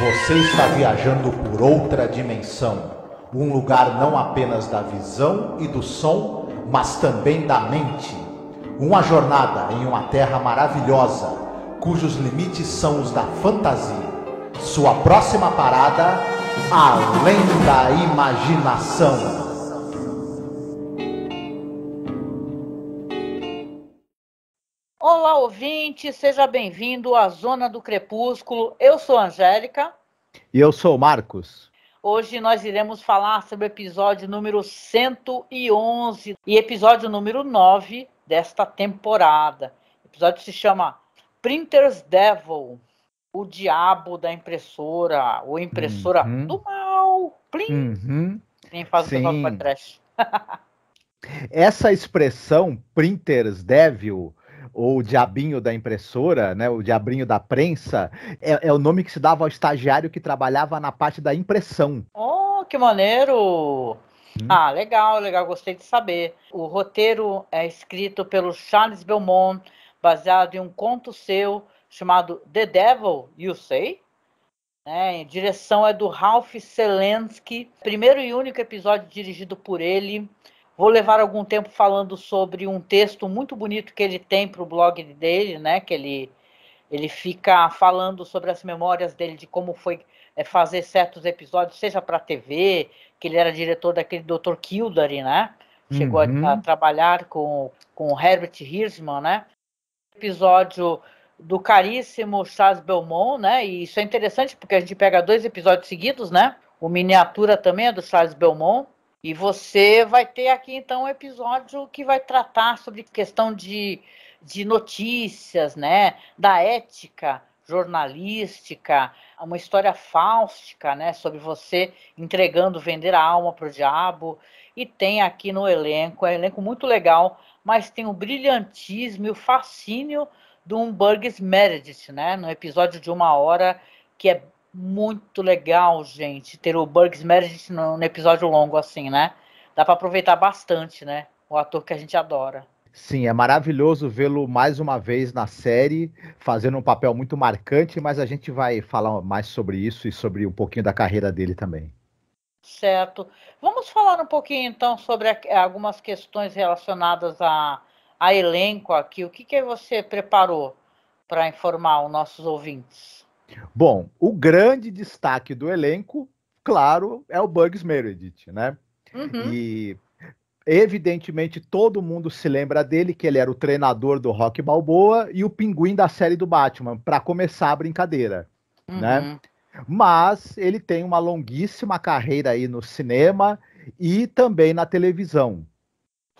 Você está viajando por outra dimensão, um lugar não apenas da visão e do som, mas também da mente. Uma jornada em uma terra maravilhosa, cujos limites são os da fantasia. Sua próxima parada, além da imaginação. ouvinte, seja bem-vindo à Zona do Crepúsculo. Eu sou Angélica. E eu sou Marcos. Hoje nós iremos falar sobre o episódio número 111 e episódio número 9 desta temporada. O episódio se chama Printer's Devil, o diabo da impressora, ou impressora uhum. do mal. Plim. Uhum. Nem faz Sim. o trash. Essa expressão Printer's Devil ou o diabinho da impressora, né, o diabinho da prensa, é, é, o nome que se dava ao estagiário que trabalhava na parte da impressão. Oh, que maneiro! Hum. Ah, legal, legal, gostei de saber. O roteiro é escrito pelo Charles Belmont, baseado em um conto seu chamado The Devil You Say. Né? direção é do Ralph Selensky. Primeiro e único episódio dirigido por ele. Vou levar algum tempo falando sobre um texto muito bonito que ele tem para o blog dele, né? Que ele, ele fica falando sobre as memórias dele, de como foi é, fazer certos episódios, seja para TV, que ele era diretor daquele Dr. Kildare, né? Chegou uhum. a, a, trabalhar com, com Herbert Hirschman, né? Episódio do caríssimo Charles Belmont, né? E isso é interessante porque a gente pega dois episódios seguidos, né? O Miniatura também é do Charles Belmont e você vai ter aqui, então, um episódio que vai tratar sobre questão de, de notícias, né? Da ética jornalística, uma história fáustica, né? Sobre você entregando, vender a alma para o diabo. E tem aqui no elenco, é um elenco muito legal, mas tem o brilhantismo e o fascínio do Burgess Meredith, né? No episódio de uma hora que é muito legal, gente, ter o Burgs Meredith num episódio longo assim, né? Dá para aproveitar bastante, né? O ator que a gente adora. Sim, é maravilhoso vê-lo mais uma vez na série, fazendo um papel muito marcante, mas a gente vai falar mais sobre isso e sobre um pouquinho da carreira dele também. Certo. Vamos falar um pouquinho então sobre é, algumas questões relacionadas a, a elenco aqui. O que, que você preparou para informar os nossos ouvintes? Bom, o grande destaque do elenco, claro, é o Bugs Meredith, né? Uhum. E evidentemente todo mundo se lembra dele, que ele era o treinador do Rock Balboa e o pinguim da série do Batman, para começar a brincadeira, né? uhum. né? Mas ele tem uma longuíssima carreira aí no cinema e também na televisão.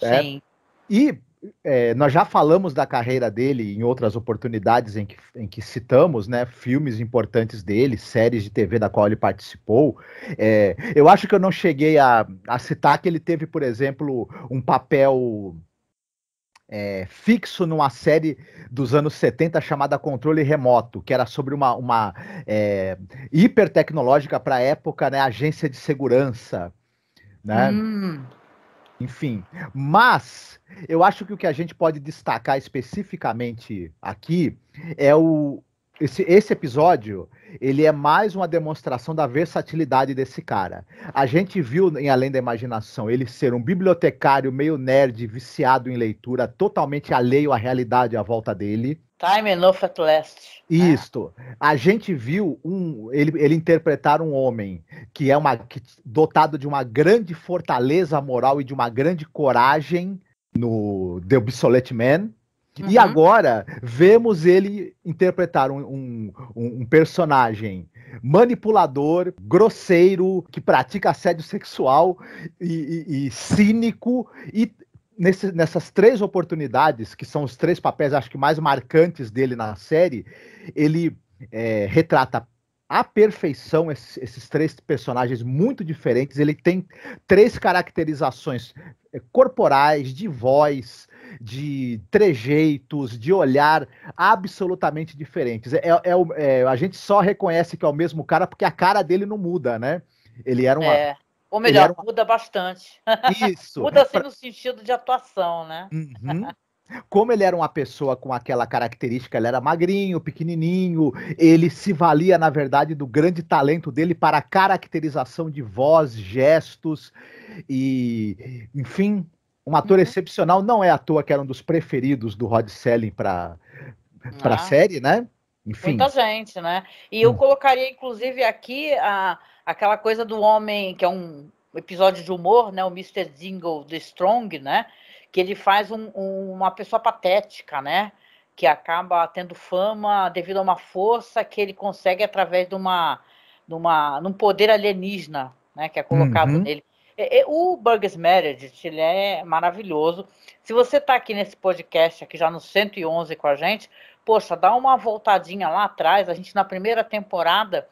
Né? Sim. Né? E é, nós já falamos da carreira dele em outras oportunidades em que, em que citamos, né, filmes importantes dele, séries de TV da qual ele participou. É, eu acho que eu não cheguei a, a citar que ele teve, por exemplo, um papel é, fixo numa série dos anos 70 chamada Controle Remoto, que era sobre uma, uma é, hiper tecnológica para a época, né, agência de segurança. Né? Hum. Enfim, mas eu acho que o que a gente pode destacar especificamente aqui é o esse, esse episódio, ele é mais uma demonstração da versatilidade desse cara. A gente viu em Além da Imaginação ele ser um bibliotecário meio nerd, viciado em leitura, totalmente alheio à realidade à volta dele Time Enough at Last. Isto. A gente viu um, ele, ele interpretar um homem que é uma, que, dotado de uma grande fortaleza moral e de uma grande coragem no The Obsolete Man. Uhum. E agora vemos ele interpretar um, um, um, personagem manipulador, grosseiro, que pratica assédio sexual e, e, e cínico e, nesse, nessas três oportunidades, que são os três papéis, acho que mais marcantes dele na série, ele é, retrata à perfeição esses, esses três personagens muito diferentes. Ele tem três caracterizações é, corporais, de voz, de trejeitos, de olhar absolutamente diferentes. É, é, é, a gente só reconhece que é o mesmo cara porque a cara dele não muda, né? Ele era uma, é. Ou melhor, uma... muda bastante. Isso. muda assim no sentido de atuação, né? Uhum. Como ele era uma pessoa com aquela característica, ele era magrinho, pequenininho, ele se valia, na verdade, do grande talento dele para caracterização de voz, gestos e, enfim, um ator uhum. excepcional. Não é à toa que era um dos preferidos do Rod Selling para ah. a série, né? Enfim. Muita gente, né? E eu hum. colocaria, inclusive, aqui a, aquela coisa do homem, que é um episódio de humor, né? O Mr. Dingle The Strong, né? Que ele faz um, um, uma pessoa patética, né? Que acaba tendo fama devido a uma força que ele consegue através de uma, de uma um poder alienígena, né? Que é colocado uhum. nele. O Burgess Meredith, ele é maravilhoso. Se você está aqui nesse podcast, aqui já no 111 com a gente, poxa, dá uma voltadinha lá atrás, a gente na primeira temporada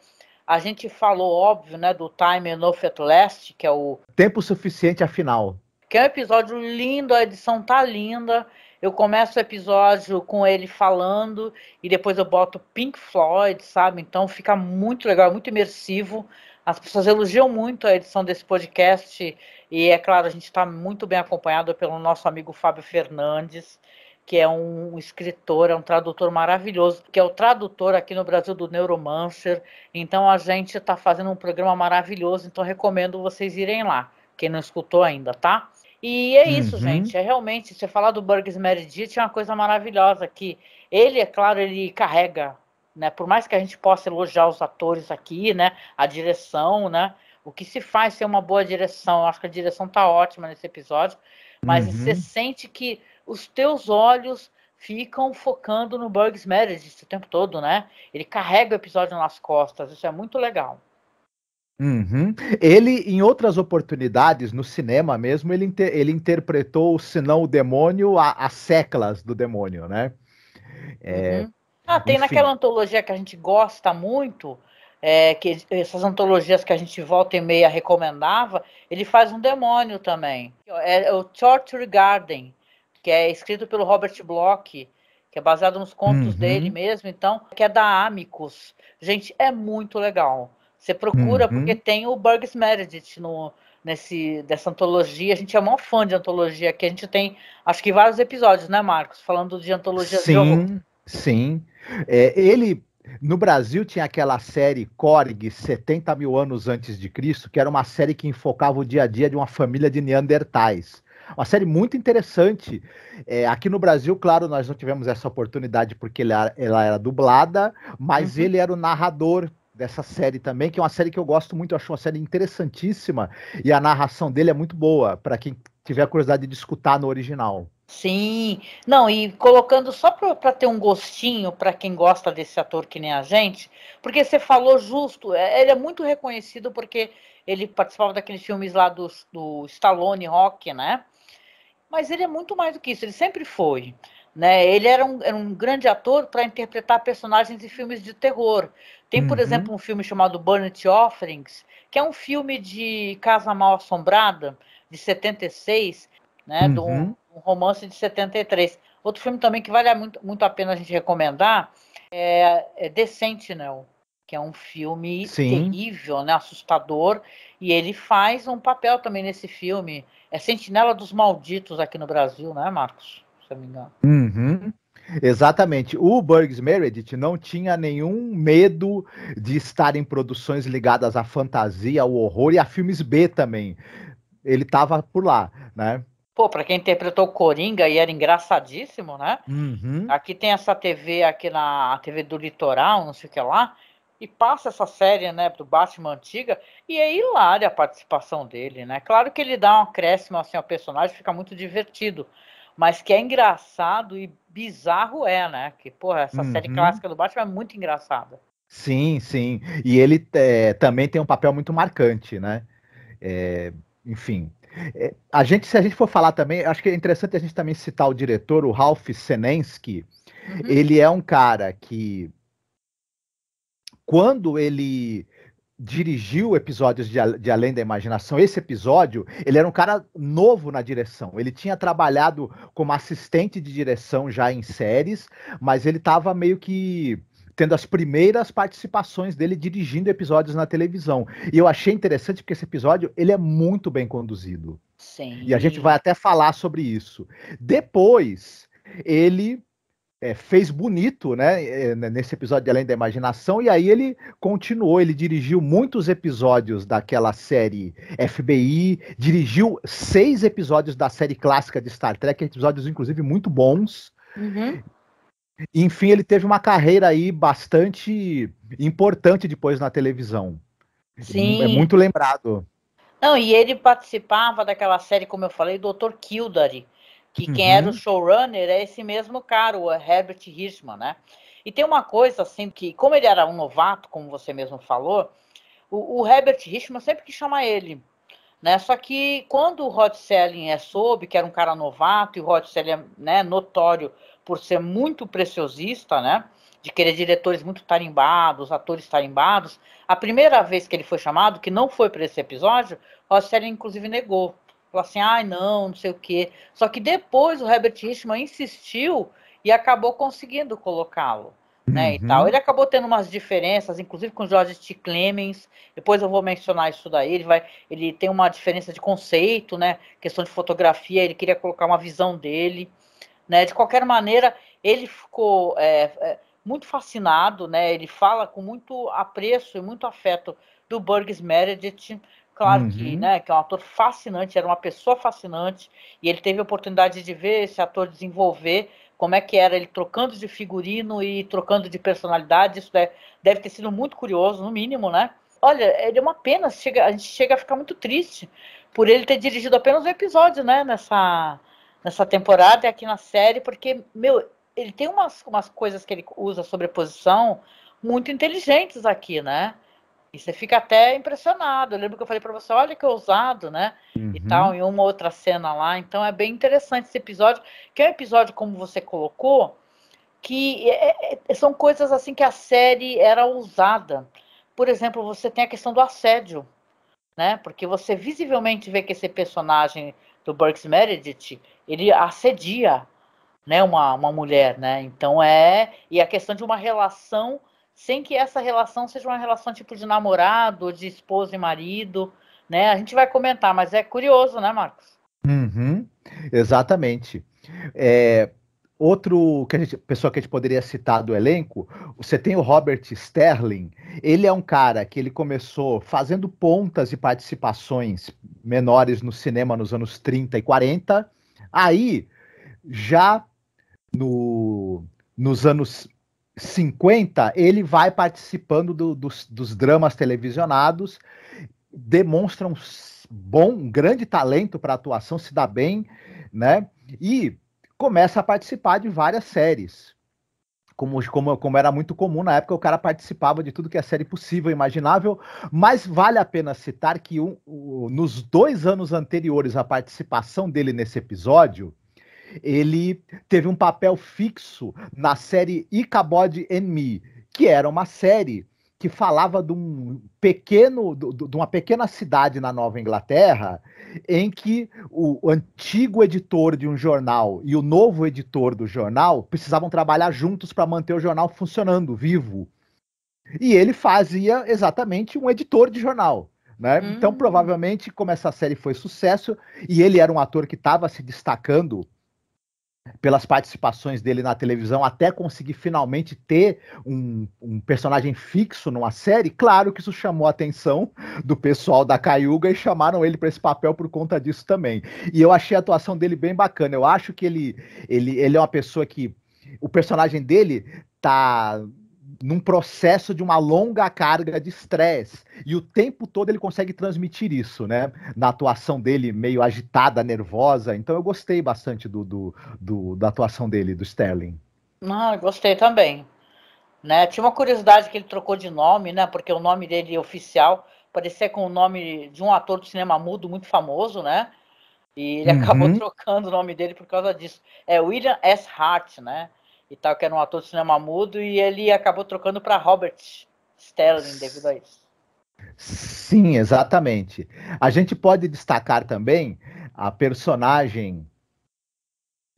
a gente falou, óbvio, né, do Time Enough at Last, que é o... Tempo Suficiente Afinal. Que é um episódio lindo, a edição tá linda. Eu começo o episódio com ele falando e depois eu boto Pink Floyd, sabe? Então fica muito legal, muito imersivo. As pessoas elogiam muito a edição desse podcast e, é claro, a gente está muito bem acompanhado pelo nosso amigo Fábio Fernandes que é um escritor, é um tradutor maravilhoso, que é o tradutor aqui no Brasil do Neuromancer. Então a gente está fazendo um programa maravilhoso, então recomendo vocês irem lá, quem não escutou ainda, tá? E é isso, uhum. gente. É realmente, você falar do Burgess Meredith é uma coisa maravilhosa que ele, é claro, ele carrega, né? Por mais que a gente possa elogiar os atores aqui, né? A direção, né? O que se faz ser uma boa direção. Eu acho que a direção tá ótima nesse episódio, mas uhum. você sente que os teus olhos ficam focando no Burgess Meredith o tempo todo, né? Ele carrega o episódio nas costas, isso é muito legal. Uhum. Ele, em outras oportunidades, no cinema mesmo, ele, inter ele interpretou, se não o demônio, as séculas do demônio, né? É, uhum. Ah, tem enfim. naquela antologia que a gente gosta muito, é, que essas antologias que a gente volta e meia recomendava, ele faz um demônio também. É, é o Torture Garden, que é escrito pelo Robert Bloch, que é baseado nos contos uhum. dele mesmo, então, que é da Amicus. Gente, é muito legal. Você procura, uhum. porque tem o Burgess Meredith no, nesse, dessa antologia. A gente é maior fã de antologia aqui. A gente tem, acho que vários episódios, né, Marcos? Falando de antologia. Sim, de sim. É, ele, no Brasil, tinha aquela série Korg, 70 mil anos antes de Cristo, que era uma série que enfocava o dia a dia de uma família de neandertais. Uma série muito interessante. É, aqui no Brasil, claro, nós não tivemos essa oportunidade porque ela, ela era dublada, mas uhum. ele era o narrador dessa série também, que é uma série que eu gosto muito, eu acho uma série interessantíssima e a narração dele é muito boa para quem tiver a curiosidade de escutar no original. Sim, não, e colocando só para ter um gostinho para quem gosta desse ator que nem a gente, porque você falou justo, é, ele é muito reconhecido porque ele participava daqueles filmes lá do, do Stallone Rock, né? Mas ele é muito mais do que isso, ele sempre foi. Né? Ele era um, era um grande ator para interpretar personagens em filmes de terror. Tem, por uhum. exemplo, um filme chamado *Burnt Offerings, que é um filme de Casa Mal Assombrada, de 76, né? Uhum. De um, uhum. um, romance de 73. Outro filme também que vale muito, muito a pena a gente recomendar é, é The Sentinel, que é um filme Sim. terrível, né, assustador, e ele faz um papel também nesse filme. É Sentinela dos Malditos aqui no Brasil, né, Marcos? Se eu me engano. Uhum. Exatamente. O Burgess Meredith não tinha nenhum medo de estar em produções ligadas à fantasia, ao horror e a filmes B também. Ele estava por lá, né? Pô, para quem interpretou Coringa e era engraçadíssimo, né? Uhum. Aqui tem essa TV aqui na TV do Litoral, não sei o que lá, e passa essa série né, do Batman antiga, e é hilária a participação dele, né? Claro que ele dá um acréscimo assim, ao personagem, fica muito divertido. Mas que é engraçado e bizarro é, né? Que, porra, essa uhum. série clássica do Batman é muito engraçada. Sim, sim. E ele é, também tem um papel muito marcante, né? É, enfim. É, a gente, se a gente for falar também, acho que é interessante a gente também citar o diretor, o Ralph Senensky. Uhum. Ele é um cara que quando ele dirigiu episódios de, de, Além da Imaginação, esse episódio, ele era um cara novo na direção. Ele tinha trabalhado como assistente de direção já em séries, mas ele estava meio que tendo as primeiras participações dele dirigindo episódios na televisão. E eu achei interessante porque esse episódio, ele é muito bem conduzido. Sim. E a gente vai até falar sobre isso. Depois, ele é, fez bonito, né, é, né? Nesse episódio de Além da Imaginação, e aí ele continuou, ele dirigiu muitos episódios daquela série FBI, dirigiu seis episódios da série clássica de Star Trek, episódios, inclusive, muito bons. Uhum. Enfim, ele teve uma carreira aí bastante importante depois na televisão. Sim. É muito lembrado. Não, e ele participava daquela série, como eu falei, Doutor Kildare que quem era o uhum. showrunner é esse mesmo cara, o Herbert Hirschman, né? E tem uma coisa assim que, como ele era um novato, como você mesmo falou, o, o Herbert Hirschman sempre que chama ele, né? Só que quando o Rod Selling é soube que era um cara novato e o Rod Selling é né, notório por ser muito preciosista, né? De querer diretores muito tarimbados, atores tarimbados. A primeira vez que ele foi chamado, que não foi para esse episódio, Rod Selling inclusive negou. Falou assim, ai ah, não, não sei o quê. Só que depois o Herbert Richman insistiu e acabou conseguindo colocá-lo. Né, uhum. e tal. Uhum. Ele acabou tendo umas diferenças, inclusive com o George T. Clemens. Depois eu vou mencionar isso daí. Ele, vai, ele tem uma diferença de conceito, né? Questão de fotografia, ele queria colocar uma visão dele. Né? De qualquer maneira, ele ficou é, é, muito fascinado, né? Ele fala com muito apreço e muito afeto do Burgess Meredith Claro uhum. que, né, que é um ator fascinante, era uma pessoa fascinante, e ele teve a oportunidade de ver esse ator desenvolver como é que era ele trocando de figurino e trocando de personalidade. Isso deve, deve ter sido muito curioso, no mínimo, né? Olha, é, é uma pena, chega, a gente chega a ficar muito triste por ele ter dirigido apenas um episódio, né, nessa, nessa temporada e aqui na série, porque, meu, ele tem umas, umas coisas que ele usa sobreposição muito inteligentes aqui, né? E você fica até impressionado. Eu lembro que eu falei para você, olha que ousado, né? Uhum. E tal, em uma outra cena lá. Então é bem interessante esse episódio, que é um episódio, como você colocou, que é, é, é, são coisas assim que a série era ousada. Por exemplo, você tem a questão do assédio, né? Porque você visivelmente vê que esse personagem do Burks Meredith, ele assedia né, uma, uma mulher, né? Então é. E a questão de uma relação sem que essa relação seja uma relação tipo de namorado, de esposa e marido, né? A gente vai comentar, mas é curioso, né, Marcos? Uhum, exatamente. É, outro que a gente, pessoa que a gente poderia citar do elenco, você tem o Robert Sterling. Ele é um cara que ele começou fazendo pontas e participações menores no cinema nos anos 30 e 40. Aí, já no, nos anos 50, ele vai participando do, dos, dos dramas televisionados, demonstra um bom, um grande talento para atuação, se dá bem, né? E começa a participar de várias séries. Como, como, como era muito comum na época, o cara participava de tudo que é série possível, imaginável, mas vale a pena citar que um, um, nos dois anos anteriores à participação dele nesse episódio, ele teve um papel fixo na série Icabod and Me, que era uma série que falava de um pequeno, de uma pequena cidade na Nova Inglaterra, em que o antigo editor de um jornal e o novo editor do jornal precisavam trabalhar juntos para manter o jornal funcionando, vivo. E ele fazia exatamente um editor de jornal. Né? Uhum. Então, hum. provavelmente, como essa série foi sucesso, e ele era um ator que estava se destacando pelas participações dele na televisão até conseguir finalmente ter um, um, personagem fixo numa série, claro que isso chamou a atenção do pessoal da Caiuga e chamaram ele para esse papel por conta disso também. E eu achei a atuação dele bem bacana. Eu acho que ele, ele, ele é uma pessoa que o personagem dele tá num processo de uma longa carga de estresse. E o tempo todo ele consegue transmitir isso, né? Na atuação dele, meio agitada, nervosa. Então eu gostei bastante do, do, do da atuação dele, do Sterling. Ah, gostei também. Né? Tinha uma curiosidade que ele trocou de nome, né? Porque o nome dele oficial parecia com o nome de um ator do cinema mudo muito famoso, né? E ele uhum. acabou trocando o nome dele por causa disso. É William S. Hart, né? e tal, que era um ator de cinema mudo, e ele acabou trocando para Robert Sterling devido a isso. Sim, exatamente. A gente pode destacar também a personagem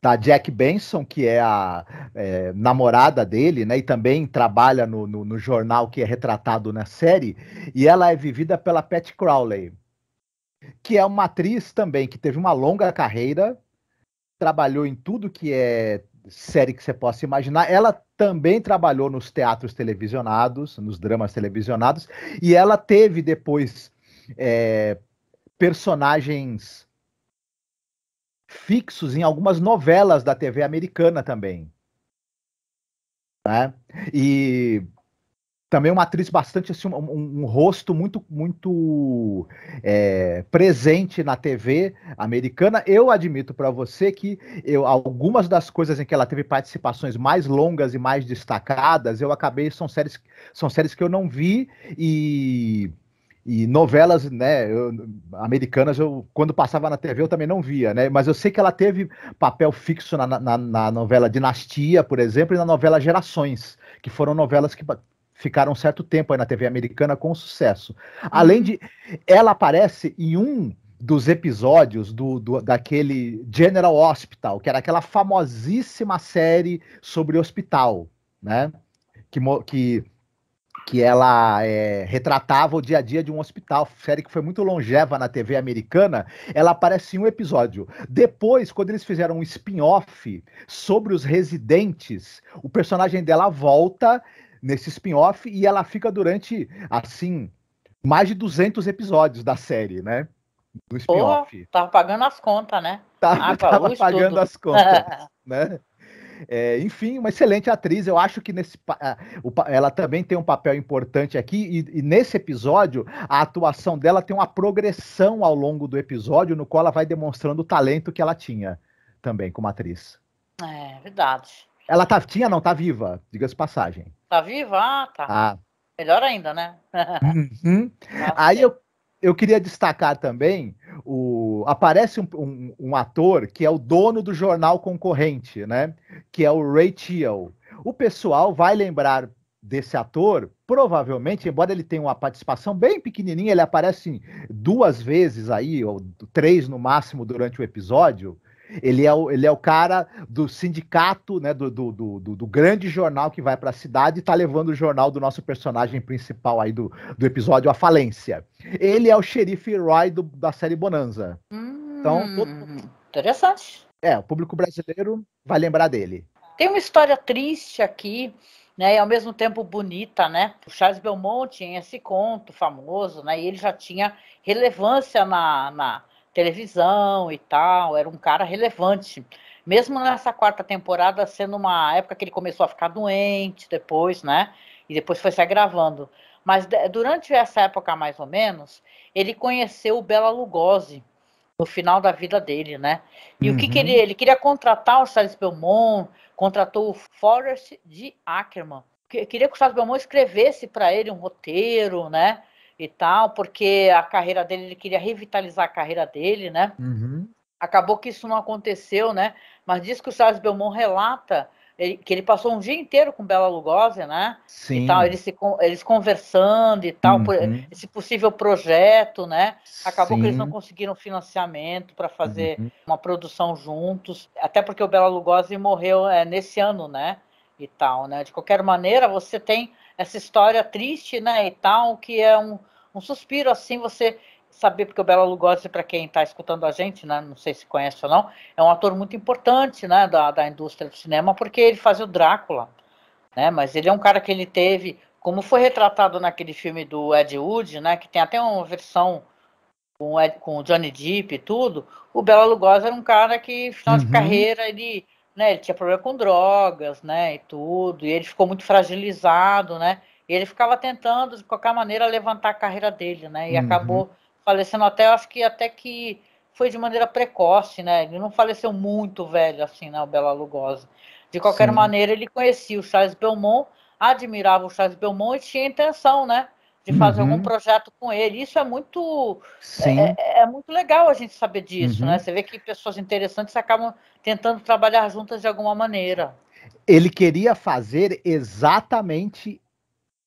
da Jack Benson, que é a é, namorada dele, né? E também trabalha no, no, no, jornal que é retratado na série. E ela é vivida pela Pat Crowley, que é uma atriz também que teve uma longa carreira, trabalhou em tudo que é série que você possa imaginar. Ela também trabalhou nos teatros televisionados, nos dramas televisionados, e ela teve depois é, personagens fixos em algumas novelas da TV americana também. Né? E também uma atriz bastante assim, um, um, um rosto muito muito é, presente na TV americana. Eu admito para você que eu, algumas das coisas em que ela teve participações mais longas e mais destacadas, eu acabei são séries são séries que eu não vi e e novelas né, eu, americanas, eu, quando passava na TV eu também não via, né? Mas eu sei que ela teve papel fixo na, na, na novela Dinastia, por exemplo, e na novela Gerações, que foram novelas que, ficaram um certo tempo aí na TV americana com sucesso. Uhum. Além de. Ela aparece em um dos episódios do, do, daquele General Hospital, que era aquela famosíssima série sobre hospital, né? Que, que, que ela é, retratava o dia a dia de um hospital, série que foi muito longeva na TV americana. Ela aparece em um episódio. Depois, quando eles fizeram um spin-off sobre os residentes, o personagem dela volta nesse spin-off e ela fica durante, assim, mais de 200 episódios da série, né? Do spin-off. Tava tá pagando as contas, né? Tava, tá, Água, tava luz, pagando tudo. as contas, né? É, enfim, uma excelente atriz. Eu acho que nesse, ela também tem um papel importante aqui, e, e, nesse episódio, a atuação dela tem uma progressão ao longo do episódio, no qual ela vai demonstrando o talento que ela tinha também como atriz. É, verdade. Ela tá, tinha, não, tá viva, diga-se passagem. Tá viva? Ah, tá. Ah. Melhor ainda, né? Uhum. Tá aí eu, eu queria destacar também o aparece um, um, um, ator que é o dono do jornal concorrente, né? Que é o Ray Chiel. O pessoal vai lembrar desse ator, provavelmente, embora ele tenha uma participação bem pequenininha, ele aparece duas vezes aí, ou três no máximo durante o episódio, ele é o, ele é o cara do sindicato, né? Do, do, do, do grande jornal que vai para a cidade e tá levando o jornal do nosso personagem principal aí do, do episódio à falência. Ele é o xerife Roy do, da série Bonanza. Então, hum, então, todo... interessante. É, o público brasileiro vai lembrar dele. Tem uma história triste aqui, né, e ao mesmo tempo bonita, né? O Charles Belmont tinha esse conto famoso, né? E ele já tinha relevância na, na televisão e tal, era um cara relevante. Mesmo nessa quarta temporada, sendo uma época que ele começou a ficar doente depois, né? E depois foi se agravando. Mas durante essa época, mais ou menos, ele conheceu o Bela Lugosi no final da vida dele, né? E uhum. o que, que ele, uhum. ele queria contratar o Charles Belmont, contratou o Forrest de Ackerman. Queria que o Charles Belmont escrevesse para ele um roteiro, né? e tal, porque a carreira dele, ele queria revitalizar a carreira dele, né? Uhum. Acabou que isso não aconteceu, né? Mas diz que o Charles Belmont relata ele, que ele passou um dia inteiro com Bela Lugosi, né? Sim. E tal, eles, se, eles conversando e tal, uhum. por, esse possível projeto, né? Acabou Sim. que eles não conseguiram financiamento para fazer uhum. uma produção juntos, até porque o Bela Lugosi morreu é, nesse ano, né? E tal, né? De qualquer maneira, você tem essa história triste, né? E tal, que é um, um suspiro assim, você saber, porque o Bela Lugosi, para quem está escutando a gente, né, não sei se conhece ou não, é um ator muito importante né, da, da indústria do cinema, porque ele faz o Drácula, né, mas ele é um cara que ele teve, como foi retratado naquele filme do Ed Wood, né, que tem até uma versão com, Ed, com o Johnny Depp e tudo, o Bela Lugosi era um cara que, final uhum. de carreira, ele, né, ele tinha problema com drogas, né, e tudo, e ele ficou muito fragilizado, né, e ele ficava tentando, de qualquer maneira, levantar a carreira dele, né? E uhum. acabou falecendo até, acho que até que foi de maneira precoce, né? Ele não faleceu muito velho, assim, né, o Bela Lugosa. De qualquer Sim. maneira, ele conhecia o Charles Belmont, admirava o Charles Belmont e tinha intenção, né? De fazer uhum. algum projeto com ele. Isso é muito é, é, é, muito legal a gente saber disso, né? uhum. né? Você vê que pessoas interessantes acabam tentando trabalhar juntas de alguma maneira. Ele queria fazer exatamente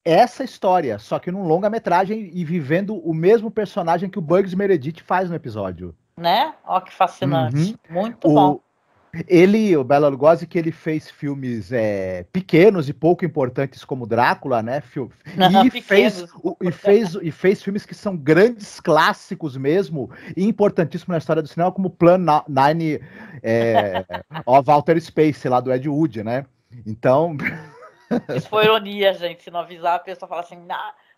essa história, só que num longa-metragem e vivendo o mesmo personagem que o Bugs Meredith faz no episódio. Né? Ó, que fascinante. Uhum. Muito o, bom. Ele, o Bela Lugosi, que ele fez filmes é, pequenos e pouco importantes como Drácula, né? Fil e, fez, o, e, fez, e fez filmes que são grandes clássicos mesmo e importantíssimos na história do cinema, como Plan Nine é, of Walter Space, lá do Ed Wood, né? Então... Isso foi ironia, gente. Se não avisar, a pessoa fala assim,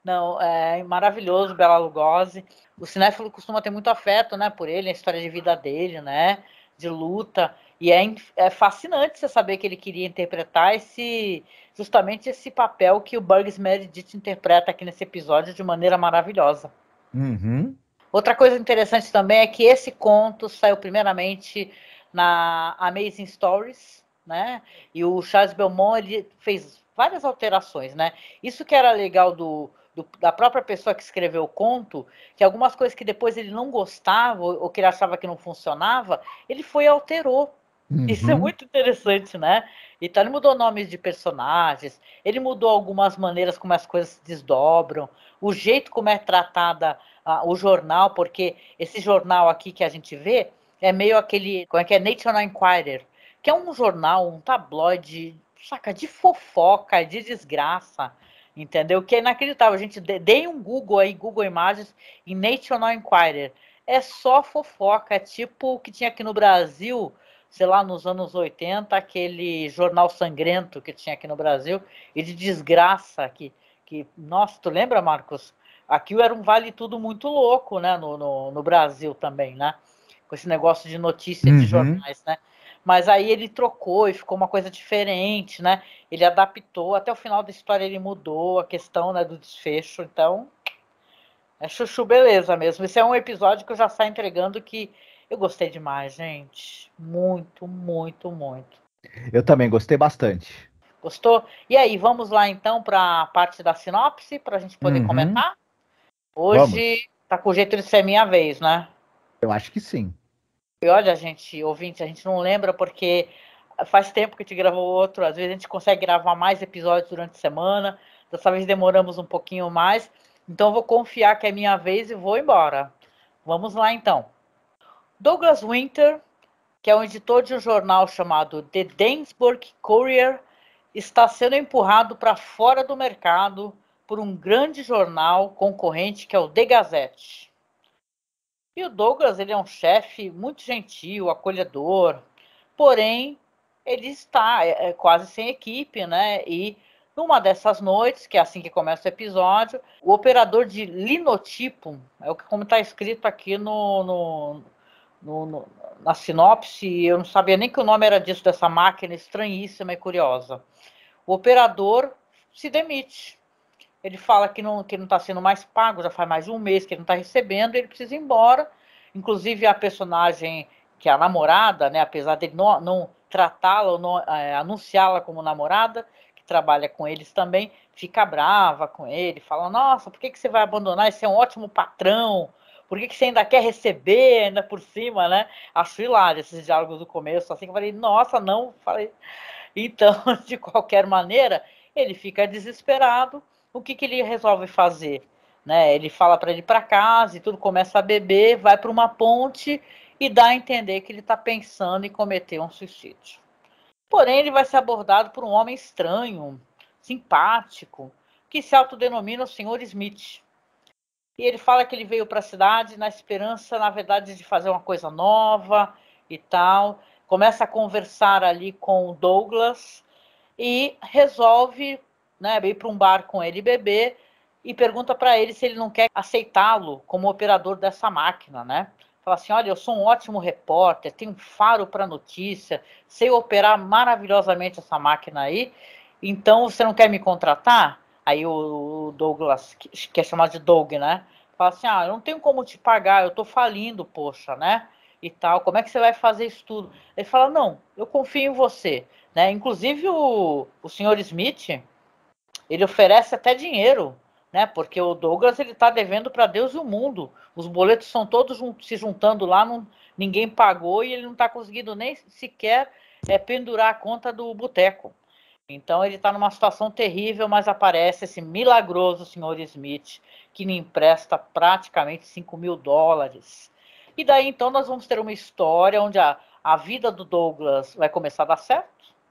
não, é maravilhoso, Bela Lugosi. O cinéfilo costuma ter muito afeto, né, por ele, a história de vida dele, né, de luta. E é, é fascinante você saber que ele queria interpretar esse, justamente esse papel que o Burgess Meredith interpreta aqui nesse episódio de maneira maravilhosa. Uhum. Outra coisa interessante também é que esse conto saiu primeiramente na Amazing Stories, né? E o Charles Belmont ele fez várias alterações, né? Isso que era legal do, do, da própria pessoa que escreveu o conto, que algumas coisas que depois ele não gostava ou, ou que ele achava que não funcionava, ele foi e alterou. Uhum. Isso é muito interessante, né? Então ele mudou nomes de personagens, ele mudou algumas maneiras como as coisas se desdobram, o jeito como é tratada o jornal, porque esse jornal aqui que a gente vê é meio aquele, como é que é, National Enquirer, que é um jornal, um tabloide, saca, de fofoca, de desgraça, entendeu? Que é inacreditável. A gente dei um Google aí, Google Imagens, e National Enquirer. É só fofoca, é tipo o que tinha aqui no Brasil, sei lá, nos anos 80, aquele jornal sangrento que tinha aqui no Brasil, e de desgraça que, que nossa, tu lembra, Marcos? Aquilo era um vale tudo muito louco, né, no, no, no Brasil também, né? Com esse negócio de notícia uhum. de jornais, né? mas aí ele trocou e ficou uma coisa diferente, né? Ele adaptou, até o final da história ele mudou a questão né, do desfecho, então é chuchu beleza mesmo. Esse é um episódio que eu já saio entregando que eu gostei demais, gente. Muito, muito, muito. Eu também gostei bastante. Gostou? E aí, vamos lá então para a parte da sinopse, para a gente poder uhum. comentar? Hoje vamos. tá com jeito de ser minha vez, né? Eu acho que sim. E olha, gente, ouvinte, a gente não lembra porque faz tempo que a gente gravou outro, às vezes a gente consegue gravar mais episódios durante a semana, dessa vez demoramos um pouquinho mais, então vou confiar que é minha vez e vou embora. Vamos lá então. Douglas Winter, que é o um editor de um jornal chamado The Densburg Courier, está sendo empurrado para fora do mercado por um grande jornal concorrente que é o The Gazette. E o Douglas, ele é um chefe muito gentil, acolhedor, porém, ele está é, é, quase sem equipe, né? E numa dessas noites, que é assim que começa o episódio, o operador de linotipo, é o que como está escrito aqui no, no, no, no, na sinopse, eu não sabia nem que o nome era disso, dessa máquina estranhíssima e curiosa. O operador se demite ele fala que não está que não tá sendo mais pago, já faz mais de um mês que ele não está recebendo, ele precisa ir embora. Inclusive, a personagem, que é a namorada, né, apesar dele não, não tratá-la ou não, é, anunciá-la como namorada, que trabalha com eles também, fica brava com ele, fala: Nossa, por que, que você vai abandonar? Esse é um ótimo patrão. Por que, que você ainda quer receber, ainda por cima, né? Acho hilário esses diálogos do começo, assim, que eu falei, nossa, não, falei. Então, de qualquer maneira, ele fica desesperado, o que, que ele resolve fazer? Né? Ele fala para ele ir para casa e tudo, começa a beber, vai para uma ponte e dá a entender que ele está pensando em cometer um suicídio. Porém, ele vai ser abordado por um homem estranho, simpático, que se autodenomina o Sr. Smith. E ele fala que ele veio para a cidade na esperança, na verdade, de fazer uma coisa nova e tal. Começa a conversar ali com o Douglas e resolve né, ir para um bar com ele beber e pergunta para ele se ele não quer aceitá-lo como operador dessa máquina, né? Fala assim, olha, eu sou um ótimo repórter, tenho um faro para notícia, sei operar maravilhosamente essa máquina aí, então você não quer me contratar? Aí o Douglas, que é chamado de Doug, né? Fala assim, ah, eu não tenho como te pagar, eu estou falindo, poxa, né? e tal, como é que você vai fazer isso tudo? Ele fala, não, eu confio em você. Né? Inclusive o, o senhor Smith, ele oferece até dinheiro, né? Porque o Douglas ele está devendo para Deus e o mundo. Os boletos são todos se juntando lá, não, ninguém pagou e ele não está conseguindo nem sequer é, pendurar a conta do boteco. Então ele está numa situação terrível, mas aparece esse milagroso senhor Smith que lhe empresta praticamente 5 mil dólares. E daí então nós vamos ter uma história onde a, a vida do Douglas vai começar a dar certo,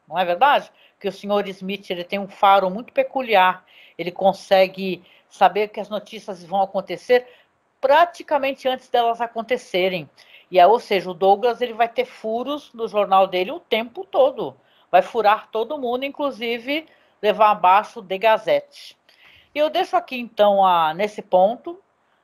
não é verdade? que o senhor Smith ele tem um faro muito peculiar, ele consegue saber que as notícias vão acontecer praticamente antes delas acontecerem. E é, ou seja, o Douglas ele vai ter furos no jornal dele o tempo todo. Vai furar todo mundo, inclusive levar abaixo o The Gazette. E eu deixo aqui então a, nesse ponto,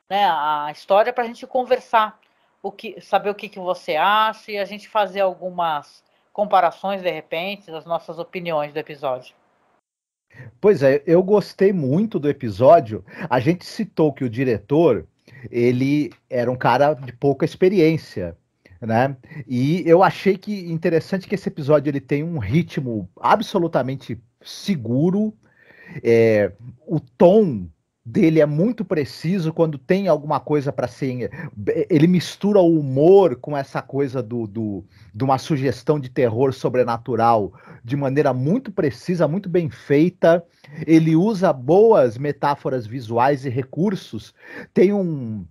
né, a história para a gente conversar, o que, saber o que, que você acha e a gente fazer algumas comparações, de repente, das nossas opiniões do episódio. Pois é, eu gostei muito do episódio. A gente citou que o diretor ele era um cara de pouca experiência, né? E eu achei que interessante que esse episódio ele tem um ritmo absolutamente seguro. É, o tom dele é muito preciso quando tem alguma coisa para ser. Ele mistura o humor com essa coisa do, do, de uma sugestão de terror sobrenatural de maneira muito precisa, muito bem feita. Ele usa boas metáforas visuais e recursos. Tem um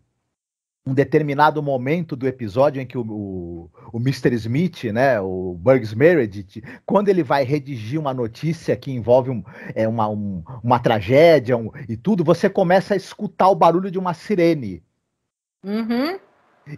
um determinado momento do episódio em que o, o, o Mr. Smith, né, o Burgs Meredith, quando ele vai redigir uma notícia que envolve um, é, uma, um, uma tragédia um, e tudo, você começa a escutar o barulho de uma sirene. Uhum.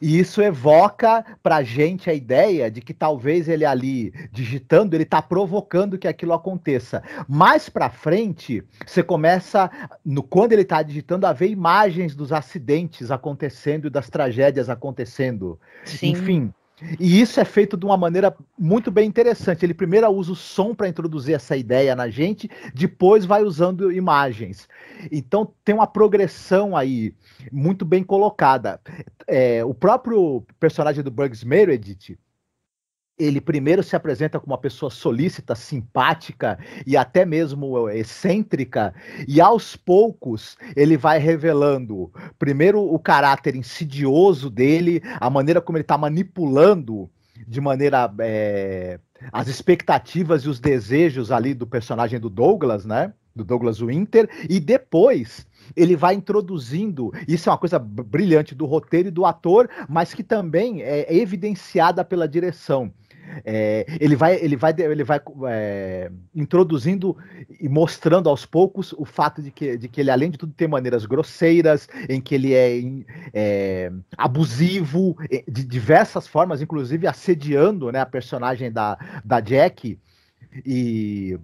E isso evoca para a gente a ideia de que talvez ele ali digitando, ele está provocando que aquilo aconteça. Mais para frente, você começa, no, quando ele está digitando, a ver imagens dos acidentes acontecendo e das tragédias acontecendo. Sim. Enfim, e isso é feito de uma maneira muito bem interessante. Ele primeiro usa o som para introduzir essa ideia na gente, depois vai usando imagens. Então tem uma progressão aí muito bem colocada. É, o próprio personagem do Bugs Meredith, ele primeiro se apresenta como uma pessoa solícita, simpática e até mesmo eh, excêntrica, e aos poucos ele vai revelando primeiro o caráter insidioso dele, a maneira como ele está manipulando de maneira é, as expectativas e os desejos ali do personagem do Douglas, né? Do Douglas Winter, e depois ele vai introduzindo, isso é uma coisa brilhante do roteiro e do ator, mas que também é evidenciada pela direção é, ele vai, ele vai, ele vai é, introduzindo e mostrando aos poucos o fato de que, de que ele, além de tudo, tem maneiras grosseiras, em que ele é, é abusivo é, de diversas formas, inclusive assediando né, a personagem da, da Jack. E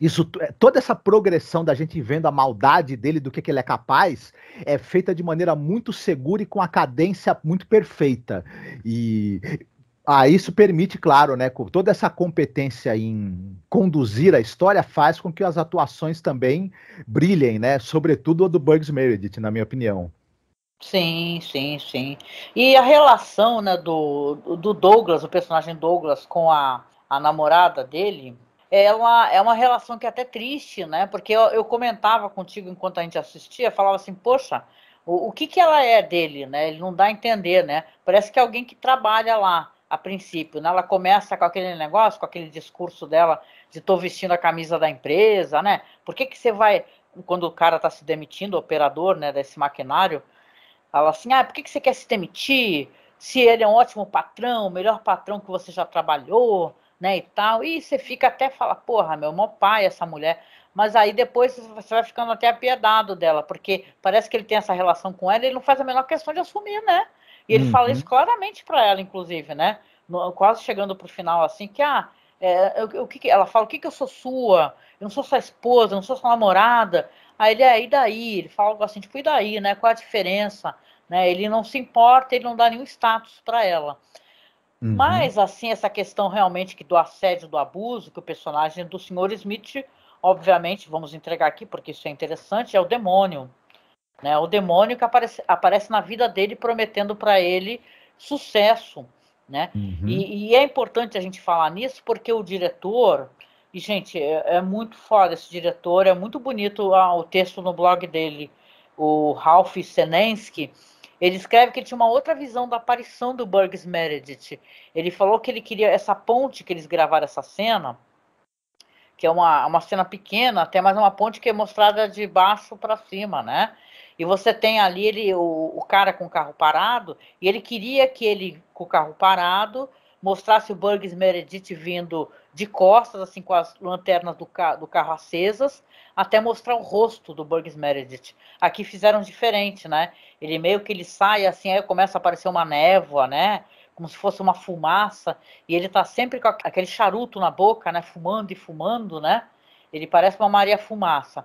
isso, é, toda essa progressão da gente vendo a maldade dele, do que, que, ele é capaz, é feita de maneira muito segura e com a cadência muito perfeita. E ah, isso permite, claro, né? Toda essa competência em conduzir a história faz com que as atuações também brilhem, né? Sobretudo a do Bugs Meredith, na minha opinião. Sim, sim, sim. E a relação né, do, do Douglas, o personagem Douglas, com a, a namorada dele, é uma, é uma relação que é até triste, né? Porque eu, eu comentava contigo enquanto a gente assistia, falava assim, poxa, o, o que, que ela é dele, né? Ele não dá a entender, né? Parece que é alguém que trabalha lá a princípio. Né? Ela começa com aquele negócio, com aquele discurso dela de estou vestindo a camisa da empresa, né? Por que, que você vai, quando o cara está se demitindo, o operador né, desse maquinário, fala assim, ah, por que, que você quer se demitir? Se ele é um ótimo patrão, o melhor patrão que você já trabalhou, né, e tal. E você fica até fala, porra, meu, maior pai essa mulher. Mas aí depois você vai ficando até apiedado dela, porque parece que ele tem essa relação com ela, ele não faz a menor questão de assumir, né? E ele uhum. fala isso uhum. claramente para ela, inclusive, né? No, quase chegando para o final, assim, que ah, é, eu, eu, que, ela fala, o que, que eu sou sua? Eu não sou sua esposa, eu não sou sua namorada. Aí ele é, e daí? Ele fala algo assim, tipo, e daí, né? Qual a diferença? Né? Ele não se importa, ele não dá nenhum status para ela. Uhum. Mas, assim, essa questão realmente que do assédio, do abuso, que o personagem do Sr. Smith, obviamente, vamos entregar aqui, porque isso é interessante, é o demônio. Né? O demônio que aparece, aparece na vida dele prometendo para ele sucesso. Né? Uhum. E, e, é importante a gente falar nisso porque o diretor, e gente, é, é muito foda esse diretor, é muito bonito ah, o texto no blog dele, o Ralph Senensky. Ele escreve que ele tinha uma outra visão da aparição do Burgess Meredith. Ele falou que ele queria essa ponte que eles gravaram essa cena, que é uma, uma cena pequena, até mais uma ponte que é mostrada de baixo para cima, né? E você tem ali ele, o, o cara com o carro parado, e ele queria que ele, com o carro parado, mostrasse o Burgess Meredith vindo de costas, assim, com as lanternas do, ca do carro acesas, até mostrar o rosto do Burgess Meredith. Aqui fizeram diferente, né? Ele meio que ele sai, assim, aí começa a aparecer uma névoa, né? Como se fosse uma fumaça, e ele tá sempre com aquele charuto na boca, né? Fumando e fumando, né? Ele parece uma Maria Fumaça.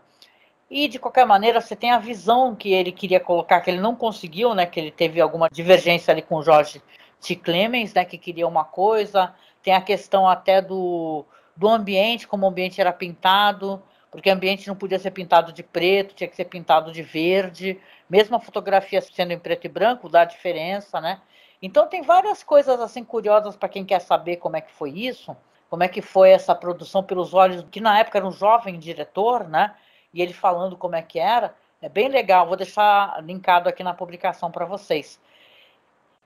E, de qualquer maneira, você tem a visão que ele queria colocar, que ele não conseguiu, né? Que ele teve alguma divergência ali com o Jorge T. Clemens, né? Que queria uma coisa. Tem a questão até do, do ambiente, como o ambiente era pintado, porque o ambiente não podia ser pintado de preto, tinha que ser pintado de verde. Mesmo a fotografia sendo em preto e branco, dá diferença, né? Então tem várias coisas assim curiosas para quem quer saber como é que foi isso, como é que foi essa produção pelos olhos que na época era um jovem diretor, né? e ele falando como é que era, é bem legal, vou deixar linkado aqui na publicação para vocês.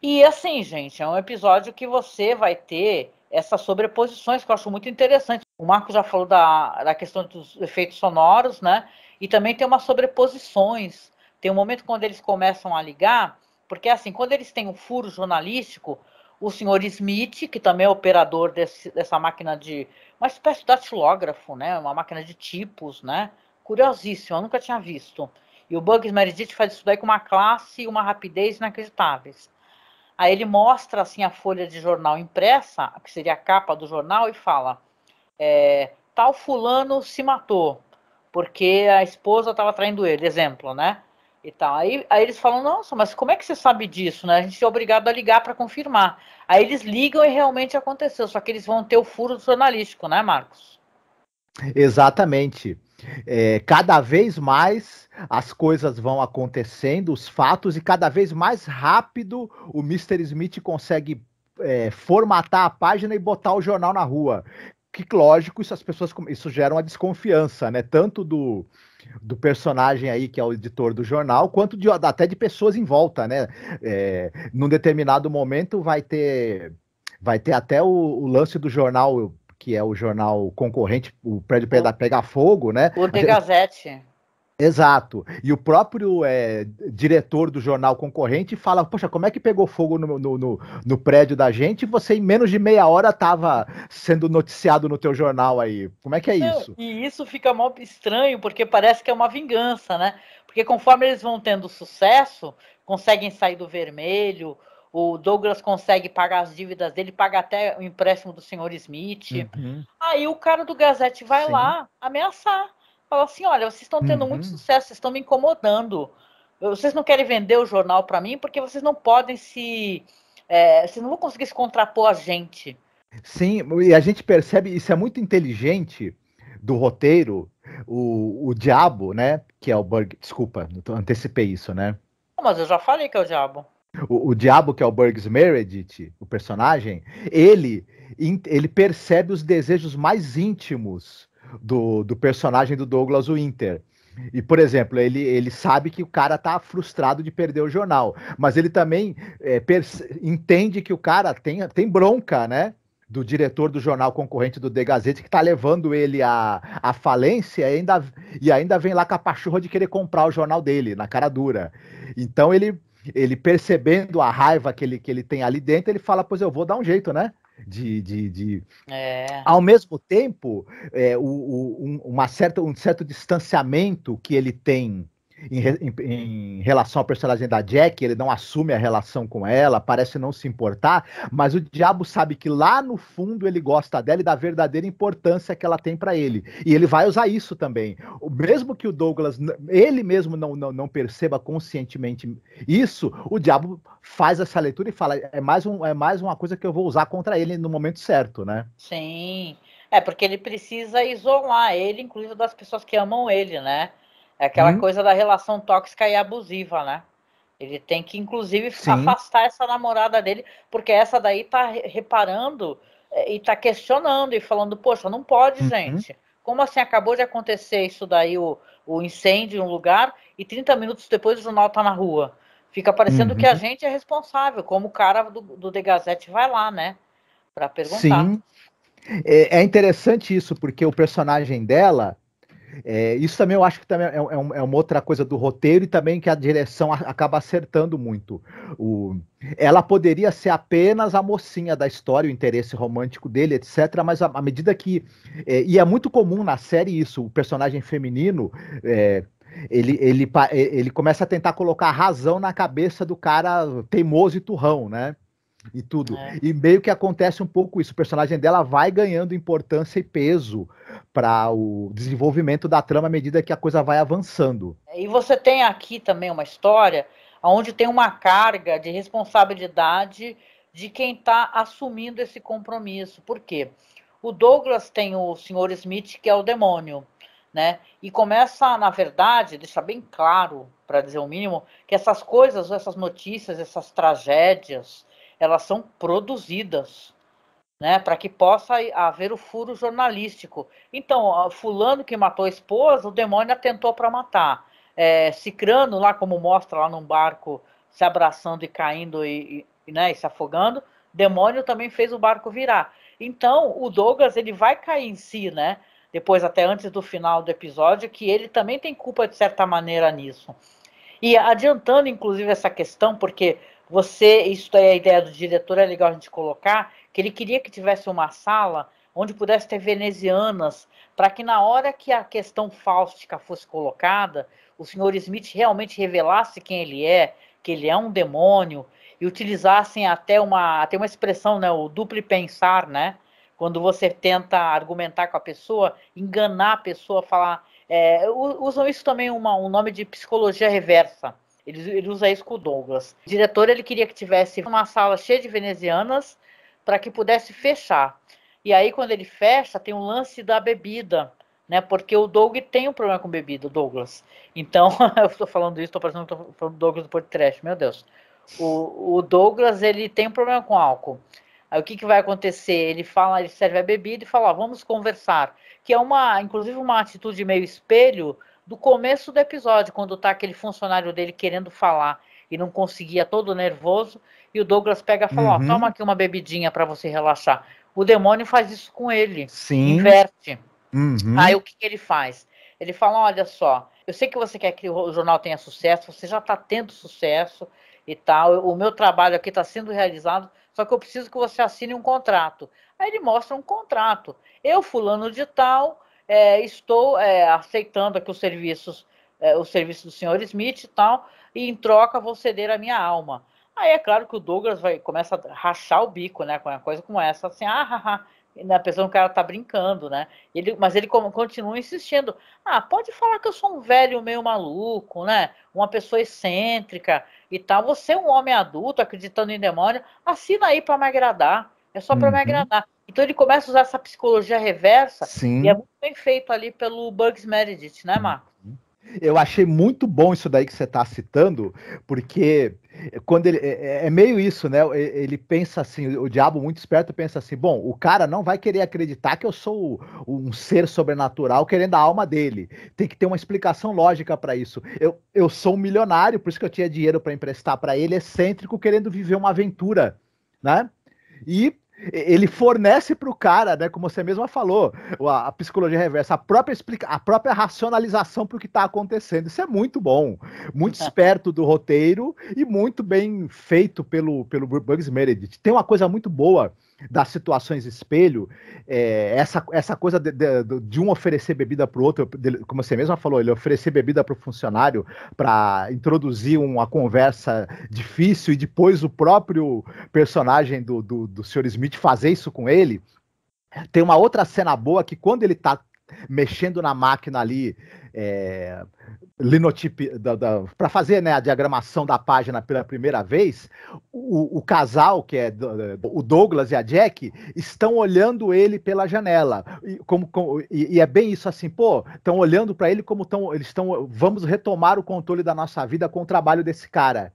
E assim, gente, é um episódio que você vai ter essas sobreposições que eu acho muito interessante. O Marco já falou da, da questão dos efeitos sonoros, né? E também tem umas sobreposições. Tem um momento quando eles começam a ligar, porque assim, quando eles têm um furo jornalístico, o senhor Smith, que também é operador desse, dessa máquina de. uma espécie de datilógrafo, né? Uma máquina de tipos, né? curiosíssimo, eu nunca tinha visto. E o Bugs Meredith faz isso daí com uma classe e uma rapidez inacreditáveis. Aí ele mostra assim a folha de jornal impressa, que seria a capa do jornal, e fala: é, tal fulano se matou porque a esposa estava traindo ele, exemplo, né? E tal. Aí, aí eles falam: nossa, mas como é que você sabe disso, né? A gente é obrigado a ligar para confirmar. Aí eles ligam e realmente aconteceu, só que eles vão ter o furo jornalístico, né, Marcos? Exatamente. É, cada vez mais as coisas vão acontecendo, os fatos, e cada vez mais rápido o Mr. Smith consegue é, formatar a página e botar o jornal na rua. Que lógico, isso as pessoas isso gera uma desconfiança, né? Tanto do, do personagem aí que é o editor do jornal, quanto de, até de pessoas em volta, né? É, num determinado momento vai ter vai ter até o, o lance do jornal que é o jornal concorrente, o prédio pega, uhum. pega fogo, né? O The é Gazette. Exato. E o próprio é, diretor do jornal concorrente fala: Poxa, como é que pegou fogo no, no, no, no prédio da gente você, em menos de meia hora, estava sendo noticiado no teu jornal aí? Como é que é isso? E isso fica mó estranho, porque parece que é uma vingança, né? Porque conforme eles vão tendo sucesso, conseguem sair do vermelho, o Douglas consegue pagar as dívidas dele, paga até o empréstimo do senhor Smith. Uhum. Aí o cara do Gazette vai Sim. lá ameaçar. Fala assim: olha, vocês estão tendo uhum. muito sucesso, vocês estão me incomodando. Vocês não querem vender o jornal para mim porque vocês não podem se. É, vocês não vão conseguir se contrapor a gente. Sim, e a gente percebe, isso é muito inteligente do roteiro, o, o diabo, né? Que é o Burger. Desculpa, antecipei isso, né? Mas eu já falei que é o diabo o, o diabo que é o Burgs Meredith, o personagem, ele, ele percebe os desejos mais íntimos do, do personagem do Douglas Winter. E, por exemplo, ele, ele sabe que o cara tá frustrado de perder o jornal, mas ele também é, entende que o cara tem, tem bronca, né? Do diretor do jornal concorrente do The Gazette, que tá levando ele à, à falência e ainda, e ainda vem lá com a pachorra de querer comprar o jornal dele, na cara dura. Então ele ele percebendo a raiva que ele, que ele tem ali dentro, ele fala, pois eu vou dar um jeito, né? De, de, de... É. ao mesmo tempo é, o, o, um, uma certa, um certo distanciamento que ele tem em, em, em, relação ao personagem da Jack, ele não assume a relação com ela, parece não se importar, mas o diabo sabe que lá no fundo ele gosta dela e da verdadeira importância que ela tem para ele. E ele vai usar isso também. Mesmo que o Douglas, ele mesmo não, não, não perceba conscientemente isso, o diabo faz essa leitura e fala: é mais, um, é mais uma coisa que eu vou usar contra ele no momento certo, né? Sim. É, porque ele precisa isolar ele, inclusive das pessoas que amam ele, né? É aquela hum. coisa da relação tóxica e abusiva, né? Ele tem que, inclusive, Sim. afastar essa namorada dele, porque essa daí tá reparando é, e tá questionando e falando, poxa, não pode, uhum. gente. Como assim acabou de acontecer isso daí, o, o incêndio em um lugar, e 30 minutos depois o jornal tá na rua. Fica parecendo uhum. que a uhum. gente é responsável, como o cara do, do The Gazette vai lá, né? Pra perguntar. Sim. É, é interessante isso, porque o personagem dela, é, isso também eu acho que também é, é, é, uma outra coisa do roteiro e também que a direção acaba acertando muito. O, ela poderia ser apenas a mocinha da história, o interesse romântico dele, etc. Mas à medida que. É, e é muito comum na série isso, o personagem feminino. É, ele, ele, é, ele começa a tentar colocar razão na cabeça do cara teimoso e turrão, né? e tudo. É. E meio que acontece um pouco isso. O personagem dela vai ganhando importância e peso para o desenvolvimento da trama à medida que a coisa vai avançando. E você tem aqui também uma história onde tem uma carga de responsabilidade de quem está assumindo esse compromisso. Por quê? O Douglas tem o Sr. Smith, que é o demônio, né? E começa, na verdade, deixar bem claro, para dizer o mínimo, que essas coisas, essas notícias, essas tragédias, elas são produzidas, né, para que possa haver o furo jornalístico. Então, fulano que matou a esposa, o demônio atentou para matar. É, Cicrano, lá como mostra lá num barco se abraçando e caindo e, e, né, e se afogando, demônio também fez o barco virar. Então, o Douglas ele vai cair em si, né? Depois, até antes do final do episódio, que ele também tem culpa de certa maneira nisso. E adiantando, inclusive, essa questão, porque você, isso daí é a ideia do diretor, é legal a gente colocar, que ele queria que tivesse uma sala onde pudesse ter venezianas, para que na hora que a questão fáustica fosse colocada, o senhor Smith realmente revelasse quem ele é, que ele é um demônio, e utilizassem até uma, até uma expressão, né, o duplo pensar, né? Quando você tenta argumentar com a pessoa, enganar a pessoa, falar. É, usam isso também uma, um nome de psicologia reversa ele, ele usa isso com o Douglas. O diretor ele queria que tivesse uma sala cheia de venezianas para que pudesse fechar. E aí, quando ele fecha, tem um lance da bebida, né? Porque o Doug tem um problema com bebida, Douglas. Então, eu estou falando isso, estou parecendo que falando Douglas do podcast, meu Deus. O, o, Douglas, ele tem um problema com álcool. Aí, o que, que vai acontecer? Ele fala, ele serve a bebida e fala, ó, vamos conversar. Que é uma, inclusive, uma atitude meio espelho do começo do episódio, quando tá aquele funcionário dele querendo falar e não conseguia, todo nervoso, e o Douglas pega e fala: uhum. Ó, toma aqui uma bebidinha para você relaxar. O demônio faz isso com ele. Sim. Inverte. Uhum. Aí o que, que ele faz? Ele fala: olha só, eu sei que você quer que o jornal tenha sucesso, você já está tendo sucesso e tal. O meu trabalho aqui está sendo realizado, só que eu preciso que você assine um contrato. Aí ele mostra um contrato. Eu, fulano de tal, é, estou é, aceitando aqui os serviços, é, o serviço do senhor Smith e tal, e em troca vou ceder a minha alma. Aí é claro que o Douglas vai começa a rachar o bico, né, com uma coisa como essa, assim, ah, ah, ah na pessoa que o cara tá brincando, né? Ele, mas ele continua insistindo. Ah, pode falar que eu sou um velho meio maluco, né? Uma pessoa excêntrica e tal. Você é um homem adulto acreditando em demônio, assina aí para me agradar. É só para uhum. me agradar. Então ele começa a usar essa psicologia reversa Sim. e é muito bem feito ali pelo Bugs Meredith, né, Marcos? Uhum. Eu achei muito bom isso daí que você está citando, porque quando ele é, é, é meio isso, né? Ele pensa assim, o diabo muito esperto pensa assim, bom, o cara não vai querer acreditar que eu sou um ser sobrenatural querendo a alma dele. Tem que ter uma explicação lógica para isso. Eu, eu sou um milionário, por isso que eu tinha dinheiro para emprestar para ele, excêntrico, querendo viver uma aventura, né? E ele fornece para o cara, né, como você mesma falou, a, psicologia reversa, a própria, explica, a própria racionalização para o que está acontecendo. Isso é muito bom, muito esperto do roteiro e muito bem feito pelo, pelo Bugs Meredith. Tem uma coisa muito boa das situações espelho, é, essa, essa coisa de, de, de um oferecer bebida para o outro, de, como você mesma falou, ele oferecer bebida para o funcionário para introduzir uma conversa difícil e depois o próprio personagem do, do, do Sr. Smith fazer isso com ele. Tem uma outra cena boa que quando ele está mexendo na máquina ali, é, eh, para fazer né, a diagramação da página pela primeira vez, o, o casal, que é o Douglas e a Jack, estão olhando ele pela janela. E, como, como, e, e é bem isso assim, pô, estão olhando para ele como tão, eles estão. Vamos retomar o controle da nossa vida com o trabalho desse cara.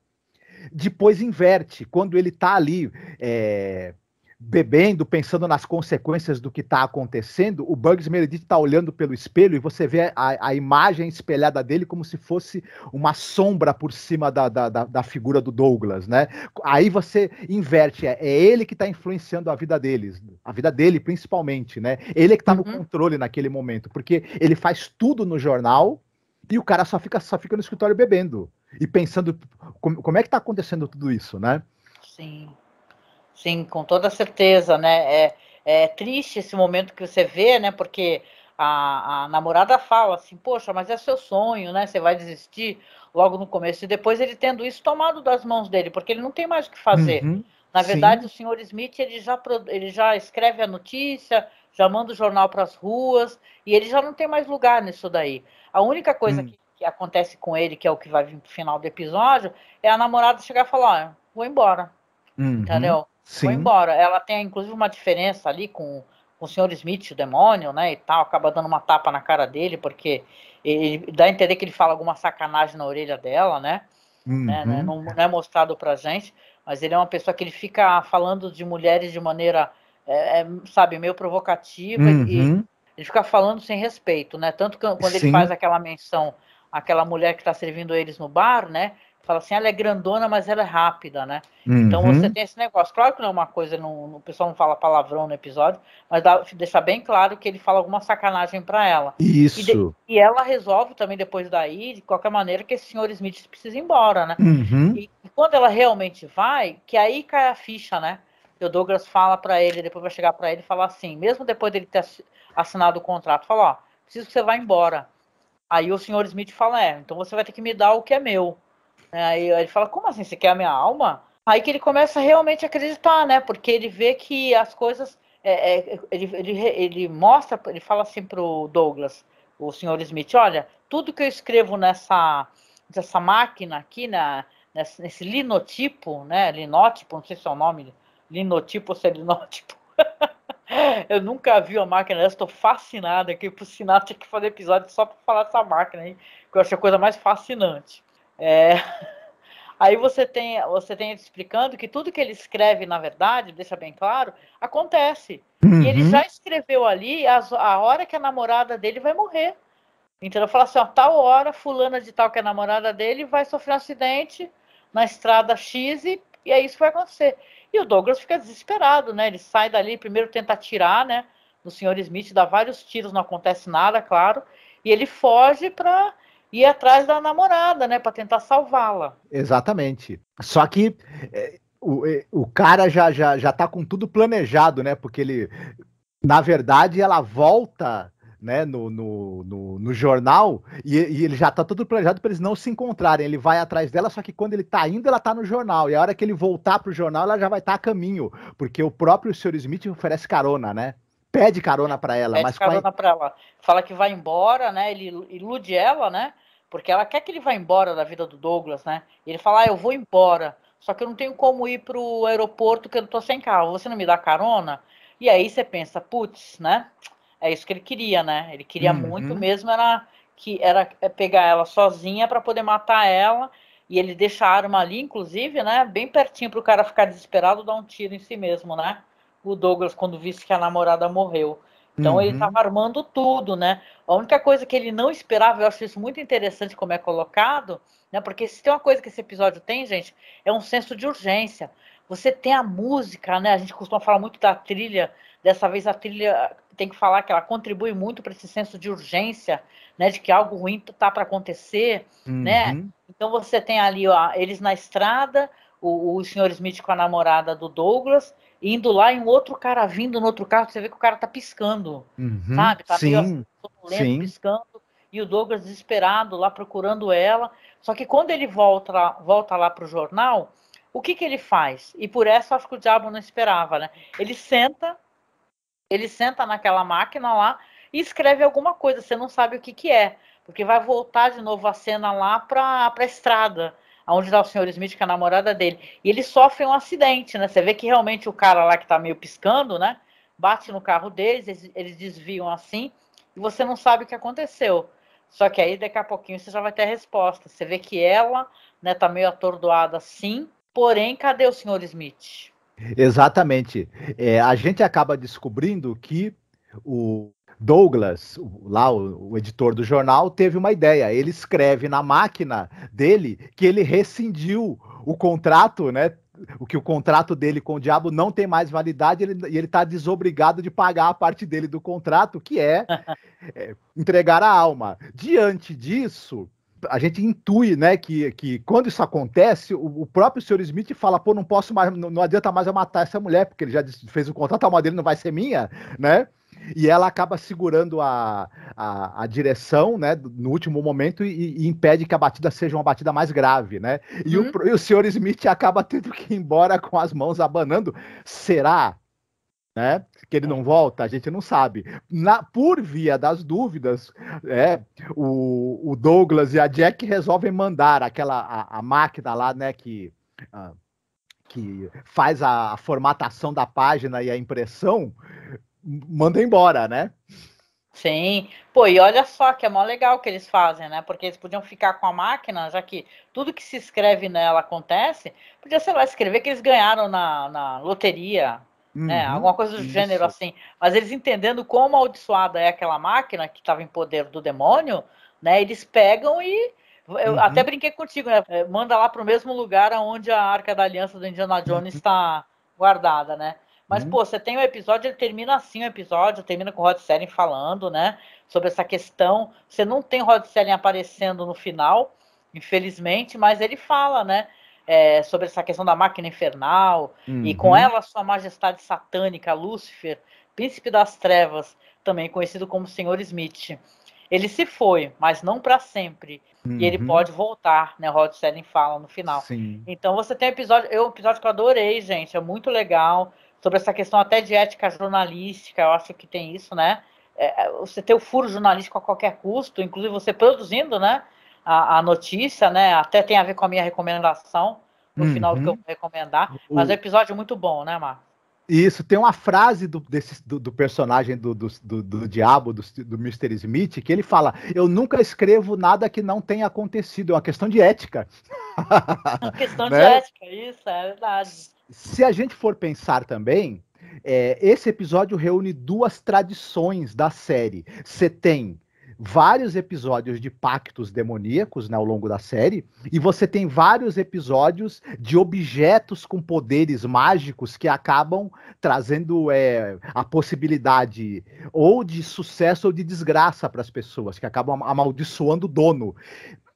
Depois inverte, quando ele está ali. É, bebendo, pensando nas consequências do que está acontecendo, o Bugs Meredith está olhando pelo espelho e você vê a, a, imagem espelhada dele como se fosse uma sombra por cima da, da, da figura do Douglas, né? Aí você inverte, é, é ele que está influenciando a vida deles, a vida dele principalmente, né? Ele é que está uhum. no controle naquele momento, porque ele faz tudo no jornal e o cara só fica, só fica no escritório bebendo e pensando como, como é que está acontecendo tudo isso, né? Sim. Sim, com toda certeza, né? É, é triste esse momento que você vê, né? Porque a, a, namorada fala assim, poxa, mas é seu sonho, né? Você vai desistir logo no começo. E depois ele tendo isso tomado das mãos dele, porque ele não tem mais o que fazer. Uhum, Na verdade, sim. o senhor Smith ele já, ele já escreve a notícia, já manda o jornal para as ruas, e ele já não tem mais lugar nisso daí. A única coisa uhum. que, que, acontece com ele, que é o que vai vir no final do episódio, é a namorada chegar e falar, ah, vou embora. Uhum. Entendeu? Sim. Foi embora. Ela tem, inclusive, uma diferença ali com, com o Sr. Smith, o demônio, né? E tal, acaba dando uma tapa na cara dele, porque ele, dá a entender que ele fala alguma sacanagem na orelha dela, né? né, né uhum. né? Não, não, é mostrado pra gente, mas ele é uma pessoa que ele fica falando de mulheres de maneira, é, é, sabe, meio provocativa uhum. e ele fica falando sem respeito, né? Tanto que quando Sim. ele faz aquela menção àquela mulher que está servindo eles no bar, né? fala assim, ela é grandona, mas ela é rápida, né? Uhum. Então você uhum. tem esse negócio. Claro que não é uma coisa, não, o pessoal não fala palavrão no episódio, mas dá, deixa bem claro que ele fala alguma sacanagem para ela. Isso. E, de, e, ela resolve também depois daí, de qualquer maneira, que esse senhor Smith precisa ir embora, né? Uhum. E, e quando ela realmente vai, que aí cai a ficha, né? o Douglas fala para ele, depois vai chegar para ele e falar assim, mesmo depois dele ter assinado o contrato, fala, ó, preciso que você vá embora. Aí o senhor Smith fala, é, então você vai ter que me dar o que é meu. Aí ele fala, como assim, você quer a minha alma? Aí que ele começa realmente a acreditar, né? Porque ele vê que as coisas. É, é, ele, ele, ele mostra, ele fala assim pro Douglas, o senhor Smith, olha, tudo que eu escrevo nessa, nessa máquina aqui, na, nesse, nesse linotipo, né? Linótipo, não sei se é o nome, linotipo ou se é linótipo. Eu nunca vi uma máquina dessa, estou fascinada aqui, por sinal, tinha que fazer episódio só para falar dessa máquina, aí, Que eu acho a coisa mais fascinante. É... Aí você tem, você tem ele explicando que tudo que ele escreve, na verdade, deixa bem claro, acontece. Uhum. E ele uhum. já escreveu ali a, a hora que a namorada dele vai morrer. Então eu falo assim, ó, tal hora, fulana de tal que é namorada dele vai sofrer um acidente na estrada X e, e é isso que vai acontecer. E o Douglas fica desesperado, né? Ele sai dali, primeiro tenta atirar, né? No Sr. Smith, dá vários tiros, não acontece nada, claro. E ele foge para ir atrás da namorada, né, para tentar salvá-la. Exatamente. Só que é, o, é, o cara já, já já tá com tudo planejado, né? Porque ele, na verdade, ela volta né, no, no, no, no jornal, e, e, ele já tá todo planejado para eles não se encontrarem. Ele vai atrás dela, só que quando ele tá indo, ela tá no jornal. E a hora que ele voltar pro jornal, ela já vai estar tá a caminho, porque o próprio Sr. Smith oferece carona, né? pede carona para ela. Pede mas carona a... para ela. Fala que vai embora, né? Ele ilude ela, né? Porque ela quer que ele vá embora da vida do Douglas, né? E ele fala, ah, eu vou embora. Só que eu não tenho como ir pro aeroporto que eu tô sem carro. Você não me dá carona? E aí você pensa, putz, né? É isso que ele queria, né? Ele queria uhum. muito mesmo era que era é pegar ela sozinha para poder matar ela. E ele deixa a arma ali, inclusive, né? Bem pertinho pro cara ficar desesperado, dar um tiro em si mesmo, né? o Douglas quando visse que a namorada morreu. Então uhum. ele estava armando tudo, né? A única coisa que ele não esperava, eu acho isso muito interessante como é colocado, né? Porque se tem uma coisa que esse episódio tem, gente, é um senso de urgência. Você tem a música, né? A gente costuma falar muito da trilha. Dessa vez a trilha tem que falar que ela contribui muito para esse senso de urgência, né? De que algo ruim tá para acontecer, né? uhum. né? Então você tem ali ó, eles na estrada, o, o senhor Smith com a namorada do Douglas indo lá e um outro cara vindo no outro carro, você vê que o cara tá piscando, uhum, sabe? Tá sim, meio piscando, e o Douglas desesperado lá procurando ela. Só que quando ele volta, lá, volta lá pro jornal, o que que ele faz? E por essa acho que o diabo não esperava, né? Ele senta, ele senta naquela máquina lá e escreve alguma coisa, você não sabe o que que é, porque vai voltar de novo a cena lá pra, pra estrada, aonde está o senhor Smith com é a namorada dele. E ele sofre um acidente, né? Você vê que realmente o cara lá que está meio piscando, né? Bate no carro deles, eles, eles desviam assim, e você não sabe o que aconteceu. Só que aí daqui a pouquinho você já vai ter a resposta. Você vê que ela, né, tá meio atordoada assim, porém, cadê o senhor Smith? Exatamente. É, a gente acaba descobrindo que o, Douglas, lá o, o, editor do jornal, teve uma ideia. Ele escreve na máquina dele que ele rescindiu o contrato, né? O que o contrato dele com o diabo não tem mais validade ele, e ele está desobrigado de pagar a parte dele do contrato, que é, é entregar a alma. Diante disso, a gente intui, né, que, que quando isso acontece, o, o, próprio Sr. Smith fala, pô, não posso mais, não, não adianta mais eu matar essa mulher, porque ele já fez o contrato, a alma dele não vai ser minha, né? e ela acaba segurando a, a, a, direção, né, no último momento e, e, impede que a batida seja uma batida mais grave, né? E, uhum. o, e o senhor Smith acaba tendo que ir embora com as mãos abanando. Será? Né? Que ele é. não volta, a gente não sabe. Na, por via das dúvidas, é, o, o Douglas e a Jack resolvem mandar aquela a, a máquina lá, né? Que, ah, que faz a formatação da página e a impressão manda embora, né? Sim. Pô, e olha só que é mó legal que eles fazem, né? Porque eles podiam ficar com a máquina, já que tudo que se escreve nela acontece, podia, sei lá, escrever que eles ganharam na, na loteria, né? uhum, né? Alguma coisa do isso. gênero assim. Mas eles entendendo quão amaldiçoada é aquela máquina que estava em poder do demônio, né? Eles pegam e. Eu uhum. até brinquei contigo, né? Manda lá para o mesmo lugar onde a Arca da Aliança do Indiana Jones uhum. está uhum. guardada, né? Mas, uhum. pô, você tem o um episódio, ele termina assim o um episódio, termina com o Rod Selling falando, né? Sobre essa questão. Você não tem o Rod Selling aparecendo no final, infelizmente, mas ele fala, né? É, sobre essa questão da máquina infernal, uhum. e com uhum. ela, sua majestade satânica, Lúcifer, príncipe das trevas, também conhecido como Senhor Smith. Ele se foi, mas não para sempre. Uhum. E ele uhum. pode voltar, né? Rod Selling fala no final. Sim. Então você tem um episódio, eu um episódio que eu adorei, gente, é muito legal sobre essa questão até de ética jornalística, eu acho que tem isso, né? É, é, você ter o furo jornalístico a qualquer custo, inclusive você produzindo, né? A, a notícia, né? Até tem a ver com a minha recomendação, no uhum. final do que eu vou recomendar. Mas o... é um episódio muito bom, né, Marcos? Isso, tem uma frase do, desse, do, do personagem do, do, do, do, diabo, do, do Mr. Smith, que ele fala: Eu nunca escrevo nada que não tenha acontecido, é uma questão de ética. É uma questão né? de ética, isso, é verdade se a gente for pensar também, é, esse episódio reúne duas tradições da série. Você tem vários episódios de pactos demoníacos né, ao longo da série, e você tem vários episódios de objetos com poderes mágicos que acabam trazendo é, a possibilidade ou de sucesso ou de desgraça para as pessoas, que acabam amaldiçoando o dono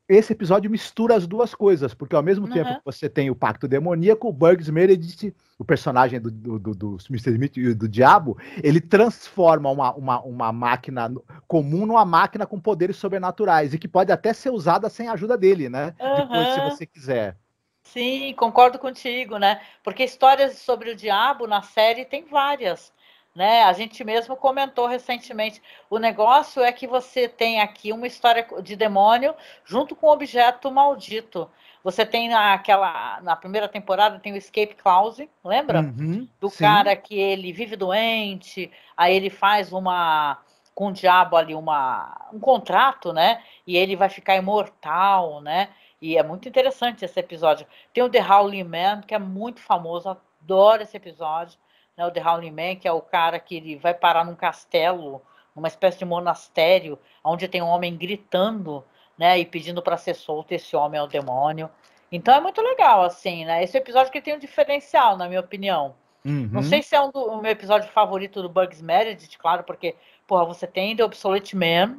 esse episódio mistura as duas coisas, porque ao mesmo uhum. tempo você tem o pacto demoníaco, o Bugs Meredith, o personagem do, do, do, do Mr. Smith e do Diabo, ele transforma uma, uma, uma máquina comum numa máquina com poderes sobrenaturais e que pode até ser usada sem a ajuda dele, né? Uhum. Depois, se você quiser. Sim, concordo contigo, né? Porque histórias sobre o diabo na série tem várias. Né? A gente mesmo comentou recentemente. O negócio é que você tem aqui uma história de demônio junto com um objeto maldito. Você tem aquela. Na primeira temporada tem o Escape Clause, lembra? Uhum, Do sim. cara que ele vive doente, aí ele faz uma. Com o diabo ali, uma, um contrato, né? E ele vai ficar imortal, né? E é muito interessante esse episódio. Tem o The Howling Man, que é muito famoso, adoro esse episódio né, o The Howling Man, que é o cara que ele vai parar num castelo, numa espécie de monastério, onde tem um homem gritando, né, e pedindo para ser solto, esse homem é o demônio. Então é muito legal, assim, né? Esse é episódio que tem um diferencial, na minha opinião. Uhum. Não sei se é um do, o meu episódio favorito do Bugs Meredith, claro, porque, porra, você tem The Obsolete Man,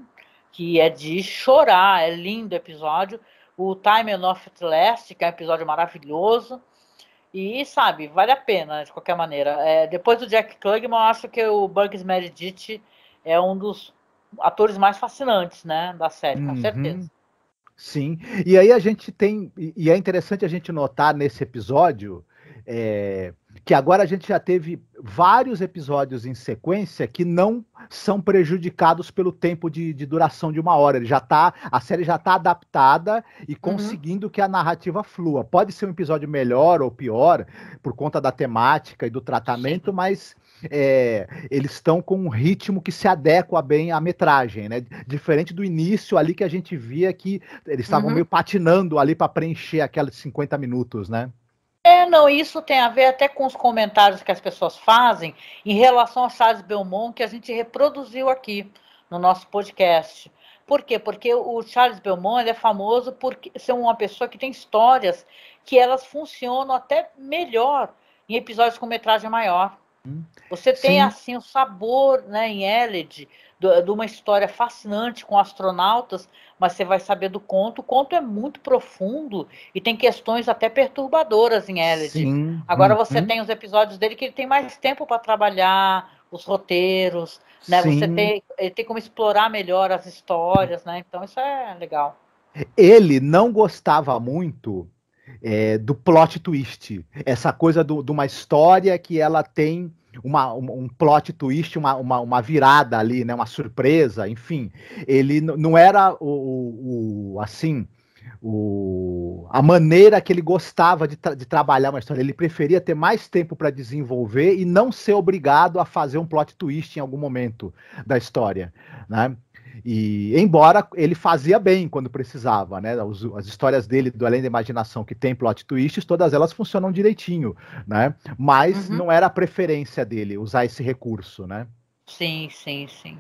que é de chorar, é lindo o episódio. O Time Enough Last, que é um episódio maravilhoso. E, sabe, vale a pena, de qualquer maneira. É, depois do Jack Klugman, eu acho que o Burgess Meredith é um dos atores mais fascinantes, né, da série, com uhum. certeza. Sim, e aí a gente tem, e é interessante a gente notar nesse episódio, é, que agora a gente já teve vários episódios em sequência que não são prejudicados pelo tempo de, de duração de uma hora. Ele já tá, a série já está adaptada e uhum. conseguindo uhum. que a narrativa flua. Pode ser um episódio melhor ou pior por conta da temática e do tratamento, mas é, eles estão com um ritmo que se adequa bem à metragem, né? Diferente do início ali que a gente via que eles estavam uhum. meio patinando ali para preencher aqueles 50 minutos, né? É, não, isso tem a ver até com os comentários que as pessoas fazem em relação a Charles Belmont, que a gente reproduziu aqui no nosso podcast. Por quê? Porque o Charles Belmont é famoso por ser uma pessoa que tem histórias que elas funcionam até melhor em episódios com metragem maior. Você tem Sim. assim o sabor, né, em Elid de uma história fascinante com astronautas, mas você vai saber do conto. O conto é muito profundo e tem questões até perturbadoras em Elid. Sim. Agora uhum. você tem os episódios dele que ele tem mais tempo para trabalhar os roteiros, né? Sim. Você tem, ele tem como explorar melhor as histórias, né? Então isso é legal. É, ele não gostava muito é, do plot twist. Essa coisa do, de uma história que ela tem uma, um, plot twist, uma, uma, uma, virada ali, né? Uma surpresa, enfim. Ele não era o, o, o assim o, a maneira que ele gostava de, tra de, trabalhar uma história. Ele preferia ter mais tempo para desenvolver e não ser obrigado a fazer um plot twist em algum momento da história, né? E embora ele fazia bem quando precisava, né? As, as histórias dele do Além da Imaginação que tem plot twists, todas elas funcionam direitinho, né? Mas uhum. não era a preferência dele usar esse recurso, né? Sim, sim, sim.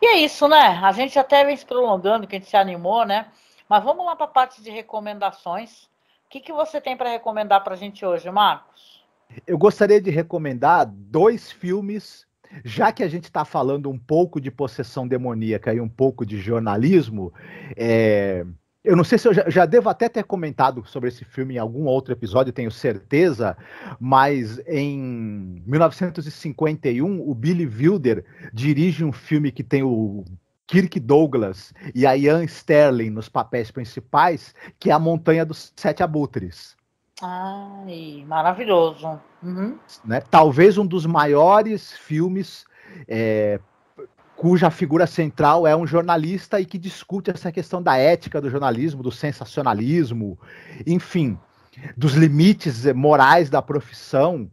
E é isso, né? A gente até vem se prolongando, que a gente se animou, né? Mas vamos lá para a parte de recomendações. O que, que você tem para recomendar para a gente hoje, Marcos? Eu gostaria de recomendar dois filmes já que a gente está falando um pouco de possessão demoníaca e um pouco de jornalismo, é... eu não sei se eu já, já, devo até ter comentado sobre esse filme em algum outro episódio, tenho certeza, mas em 1951 o Billy Wilder dirige um filme que tem o Kirk Douglas e a Ian Sterling nos papéis principais, que é a Montanha dos Sete Abutres. Ai, maravilhoso. Uhum. Né? Talvez um dos maiores filmes é, cuja figura central é um jornalista e que discute essa questão da ética do jornalismo, do sensacionalismo, enfim, dos limites morais da profissão.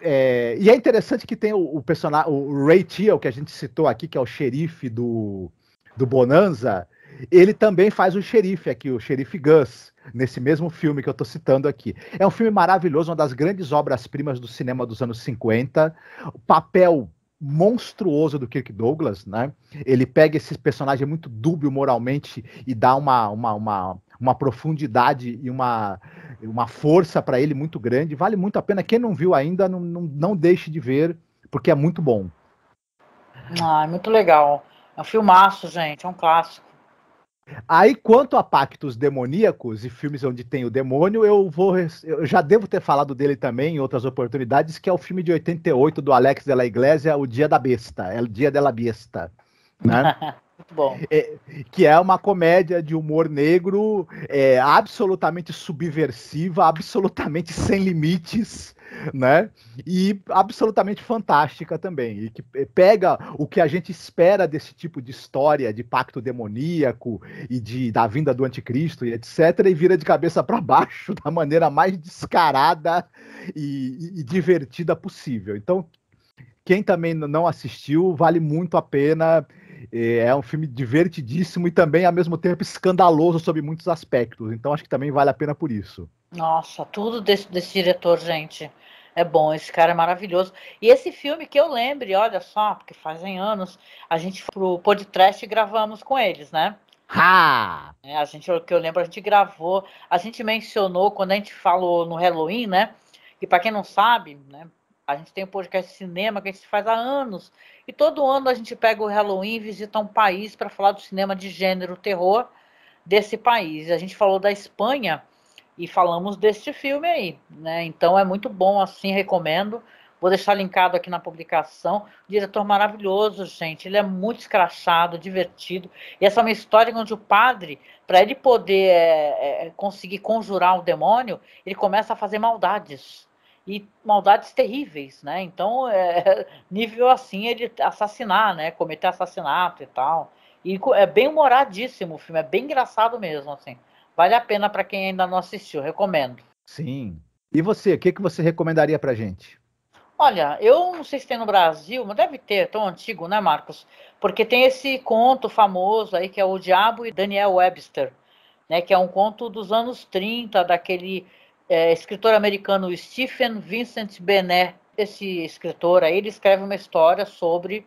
É, e é interessante que tem o, o personagem, o Ray Teal, que a gente citou aqui, que é o xerife do, do Bonanza, ele também faz o xerife aqui, o xerife Gus, nesse mesmo filme que eu estou citando aqui. É um filme maravilhoso, uma das grandes obras-primas do cinema dos anos 50. O papel monstruoso do Kirk Douglas, né? Ele pega esse personagem muito dúbio moralmente e dá uma, uma, uma, uma profundidade e uma, uma força para ele muito grande. Vale muito a pena. Quem não viu ainda, não, não, não deixe de ver, porque é muito bom. Ah, é muito legal. É um filmaço, gente. É um clássico. Aí, quanto a pactos demoníacos e filmes onde tem o demônio, eu vou. Eu já devo ter falado dele também em outras oportunidades, que é o filme de 88 do Alex de la Iglesia, O Dia da Besta. É o Dia dela Besta. Né? Muito bom. É, que é uma comédia de humor negro é, absolutamente subversiva, absolutamente sem limites, né? E absolutamente fantástica também. E que pega o que a gente espera desse tipo de história de pacto demoníaco e de da vinda do anticristo e etc. e vira de cabeça para baixo da maneira mais descarada e, e, e divertida possível. Então, quem também não assistiu, vale muito a pena. É, é um filme divertidíssimo e também, ao mesmo tempo, escandaloso sob muitos aspectos. Então, acho que também vale a pena por isso. Nossa, tudo desse, desse diretor, gente. É bom, esse cara é maravilhoso. E esse filme que eu lembre, olha só, porque fazem anos, a gente foi pro podcast e gravamos com eles, né? Ha! É, a gente, o que eu lembro, a gente gravou, a gente mencionou quando a gente falou no Halloween, né? E para quem não sabe, né, a gente tem um podcast cinema que a gente faz há anos. E todo ano a gente pega o Halloween e visita um país para falar do cinema de gênero terror desse país. A gente falou da Espanha e falamos deste filme aí, né? Então é muito bom, assim, recomendo. Vou deixar linkado aqui na publicação. Diretor maravilhoso, gente. Ele é muito escrachado, divertido. E essa é uma história onde o padre, para ele poder é, é, conseguir conjurar o demônio, ele começa a fazer maldades e maldades terríveis, né? Então, é, nível assim é de assassinar, né? Cometer assassinato e tal. E é bem humoradíssimo o filme, é bem engraçado mesmo, assim. Vale a pena para quem ainda não assistiu, recomendo. Sim. E você, o que, que você recomendaria pra gente? Olha, eu não sei se tem no Brasil, mas deve ter, é tão antigo, né, Marcos? Porque tem esse conto famoso aí que é O Diabo e Daniel Webster, né? Que é um conto dos anos 30, daquele é, escritor americano Stephen Vincent Benet. Esse escritor aí, ele escreve uma história sobre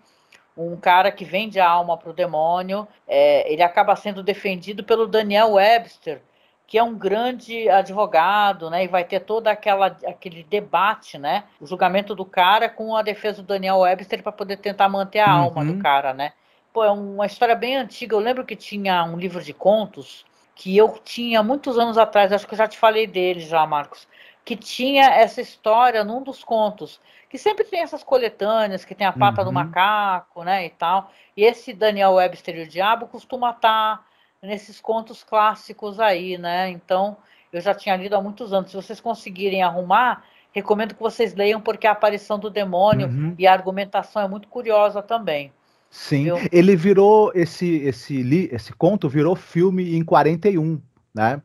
um cara que vende a alma para o demônio. É, ele acaba sendo defendido pelo Daniel Webster, que é um grande advogado, né? E vai ter todo aquela, aquele debate, né? O julgamento do cara com a defesa do Daniel Webster para poder tentar manter a uhum. alma do uhum. cara, né? Pô, é uma história bem antiga. Eu lembro que tinha um livro de contos que eu tinha muitos anos atrás, acho que eu já te falei dele já, Marcos, que tinha essa história num dos contos, que sempre tem essas coletâneas, que tem a pata uhum. do macaco, né, e tal. E esse Daniel Webster e o Diabo costuma estar tá nesses contos clássicos aí, né? Então, eu já tinha lido há muitos anos. Se vocês conseguirem arrumar, recomendo que vocês leiam porque a aparição do demônio uhum. e a argumentação é muito curiosa também. Sim, ele virou esse esse esse conto virou filme em 41, né?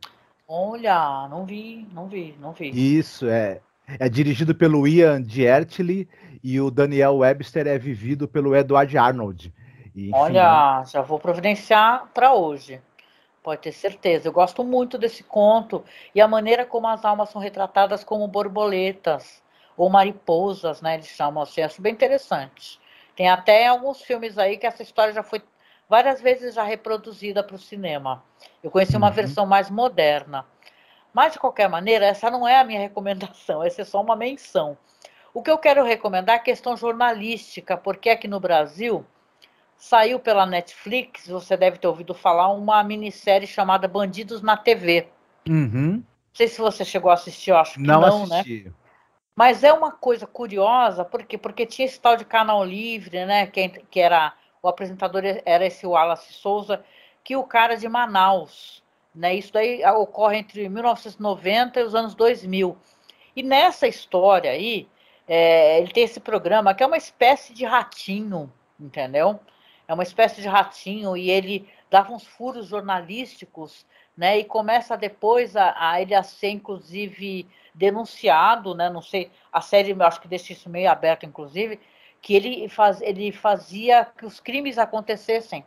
Olha, não vi, não vi, não vi. Isso é é dirigido pelo Ian Diertley e o Daniel Webster é vivido pelo Edward Arnold. E, enfim, Olha, né? já vou providenciar para hoje. Pode ter certeza. Eu gosto muito desse conto e a maneira como as almas são retratadas como borboletas ou mariposas, né? Eles chamam assim. Acho bem interessante. Tem até alguns filmes aí que essa história já foi várias vezes já reproduzida para o cinema. Eu conheci uhum. uma versão mais moderna. Mas, de qualquer maneira, essa não é a minha recomendação, essa é só uma menção. O que eu quero recomendar é a questão jornalística, porque aqui no Brasil saiu pela Netflix, você deve ter ouvido falar, uma minissérie chamada Bandidos na TV. Uhum. Não sei se você chegou a assistir, eu acho que não, não né? assisti. né? Mas é uma coisa curiosa, por quê? Porque tinha esse tal de canal livre, né? Que, é que era o apresentador era esse Wallace Souza, que o cara é de Manaus, né? Isso daí ah, ocorre entre 1990 e os anos 2000. E nessa história aí, é, ele tem esse programa que é uma espécie de ratinho, entendeu? É uma espécie de ratinho e ele dava uns furos jornalísticos, né? E começa depois a, a ele a ser, inclusive, denunciado, né? Não sei, a série acho que deixa isso meio aberto, inclusive, que ele, faz, ele fazia que os crimes acontecessem